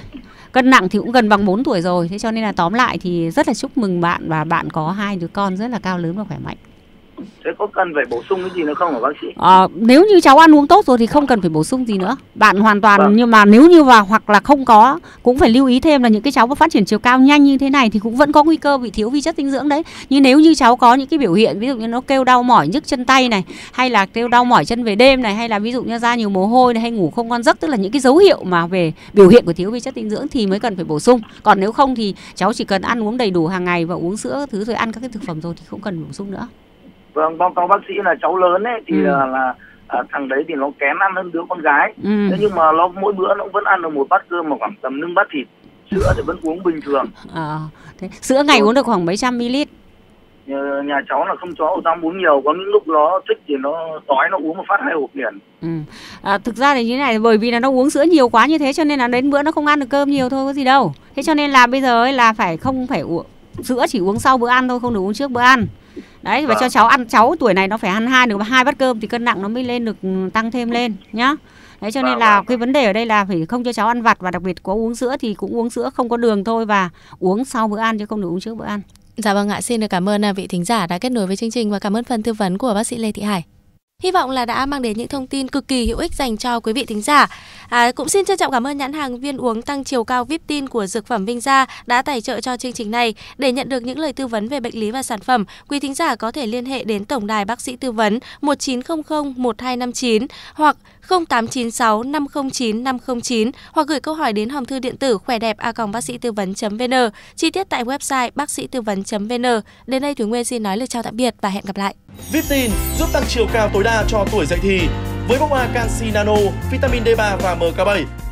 cân nặng thì cũng gần bằng 4 tuổi rồi thế cho nên là tóm lại thì rất là chúc mừng bạn và bạn có hai đứa con rất là cao lớn và khỏe mạnh thế có cần phải bổ sung cái gì nữa không hả bác sĩ à, nếu như cháu ăn uống tốt rồi thì không cần phải bổ sung gì nữa bạn hoàn toàn vâng. nhưng mà nếu như và hoặc là không có cũng phải lưu ý thêm là những cái cháu có phát triển chiều cao nhanh như thế này thì cũng vẫn có nguy cơ bị thiếu vi chất dinh dưỡng đấy nhưng nếu như cháu có những cái biểu hiện ví dụ như nó kêu đau mỏi nhức chân tay này hay là kêu đau mỏi chân về đêm này hay là ví dụ như ra nhiều mồ hôi này hay ngủ không ngon giấc tức là những cái dấu hiệu mà về biểu hiện của thiếu vi chất dinh dưỡng thì mới cần phải bổ sung còn nếu không thì cháu chỉ cần ăn uống đầy đủ hàng ngày và uống sữa thứ rồi ăn các cái thực phẩm rồi thì không cần bổ sung nữa vâng báo vâng, cáo vâng, bác sĩ là cháu lớn ấy thì ừ. À, là à, thằng đấy thì nó kém ăn hơn đứa con gái ừ. thế nhưng mà nó mỗi bữa nó vẫn ăn được một bát cơm mà khoảng tầm nâng bát thịt sữa thì vẫn uống bình thường à, thế. sữa ngày ừ. uống được khoảng mấy trăm ml nhà, nhà cháu là không chó của tao uống nhiều có những lúc nó thích thì nó đói nó uống một phát hai hộp liền ừ. à, thực ra thì như thế này bởi vì là nó uống sữa nhiều quá như thế cho nên là đến bữa nó không ăn được cơm nhiều thôi có gì đâu thế cho nên là bây giờ ấy là phải không phải uống sữa chỉ uống sau bữa ăn thôi không được uống trước bữa ăn đấy và vâng. cho cháu ăn cháu tuổi này nó phải ăn hai được hai bát cơm thì cân nặng nó mới lên được ừ, tăng thêm vâng. lên nhá đấy cho vâng, nên là vâng. cái vâng. vấn đề ở đây là phải không cho cháu ăn vặt và đặc biệt có uống sữa thì cũng uống sữa không có đường thôi và uống sau bữa ăn chứ không được uống trước bữa ăn dạ vâng ạ xin được cảm ơn à, vị thính giả đã kết nối với chương trình và cảm ơn phần tư vấn của bác sĩ lê thị hải Hy vọng là đã mang đến những thông tin cực kỳ hữu ích dành cho quý vị thính giả. À, cũng xin trân trọng cảm ơn nhãn hàng viên uống tăng chiều cao vip tin của Dược phẩm Vinh Gia đã tài trợ cho chương trình này. Để nhận được những lời tư vấn về bệnh lý và sản phẩm, quý thính giả có thể liên hệ đến Tổng đài Bác sĩ Tư vấn 1900 1259 hoặc 0896 509 509 hoặc gửi câu hỏi đến hòm thư điện tử khỏe đẹp a bác sĩ tư vấn.vn, chi tiết tại website bác sĩ tư vấn.vn. Đến đây Thủy Nguyên xin nói lời chào tạm biệt và hẹn gặp lại. Viptin giúp tăng chiều cao tối đa cho tuổi dậy thì với bóng hoa canxi nano, vitamin D3 và MK7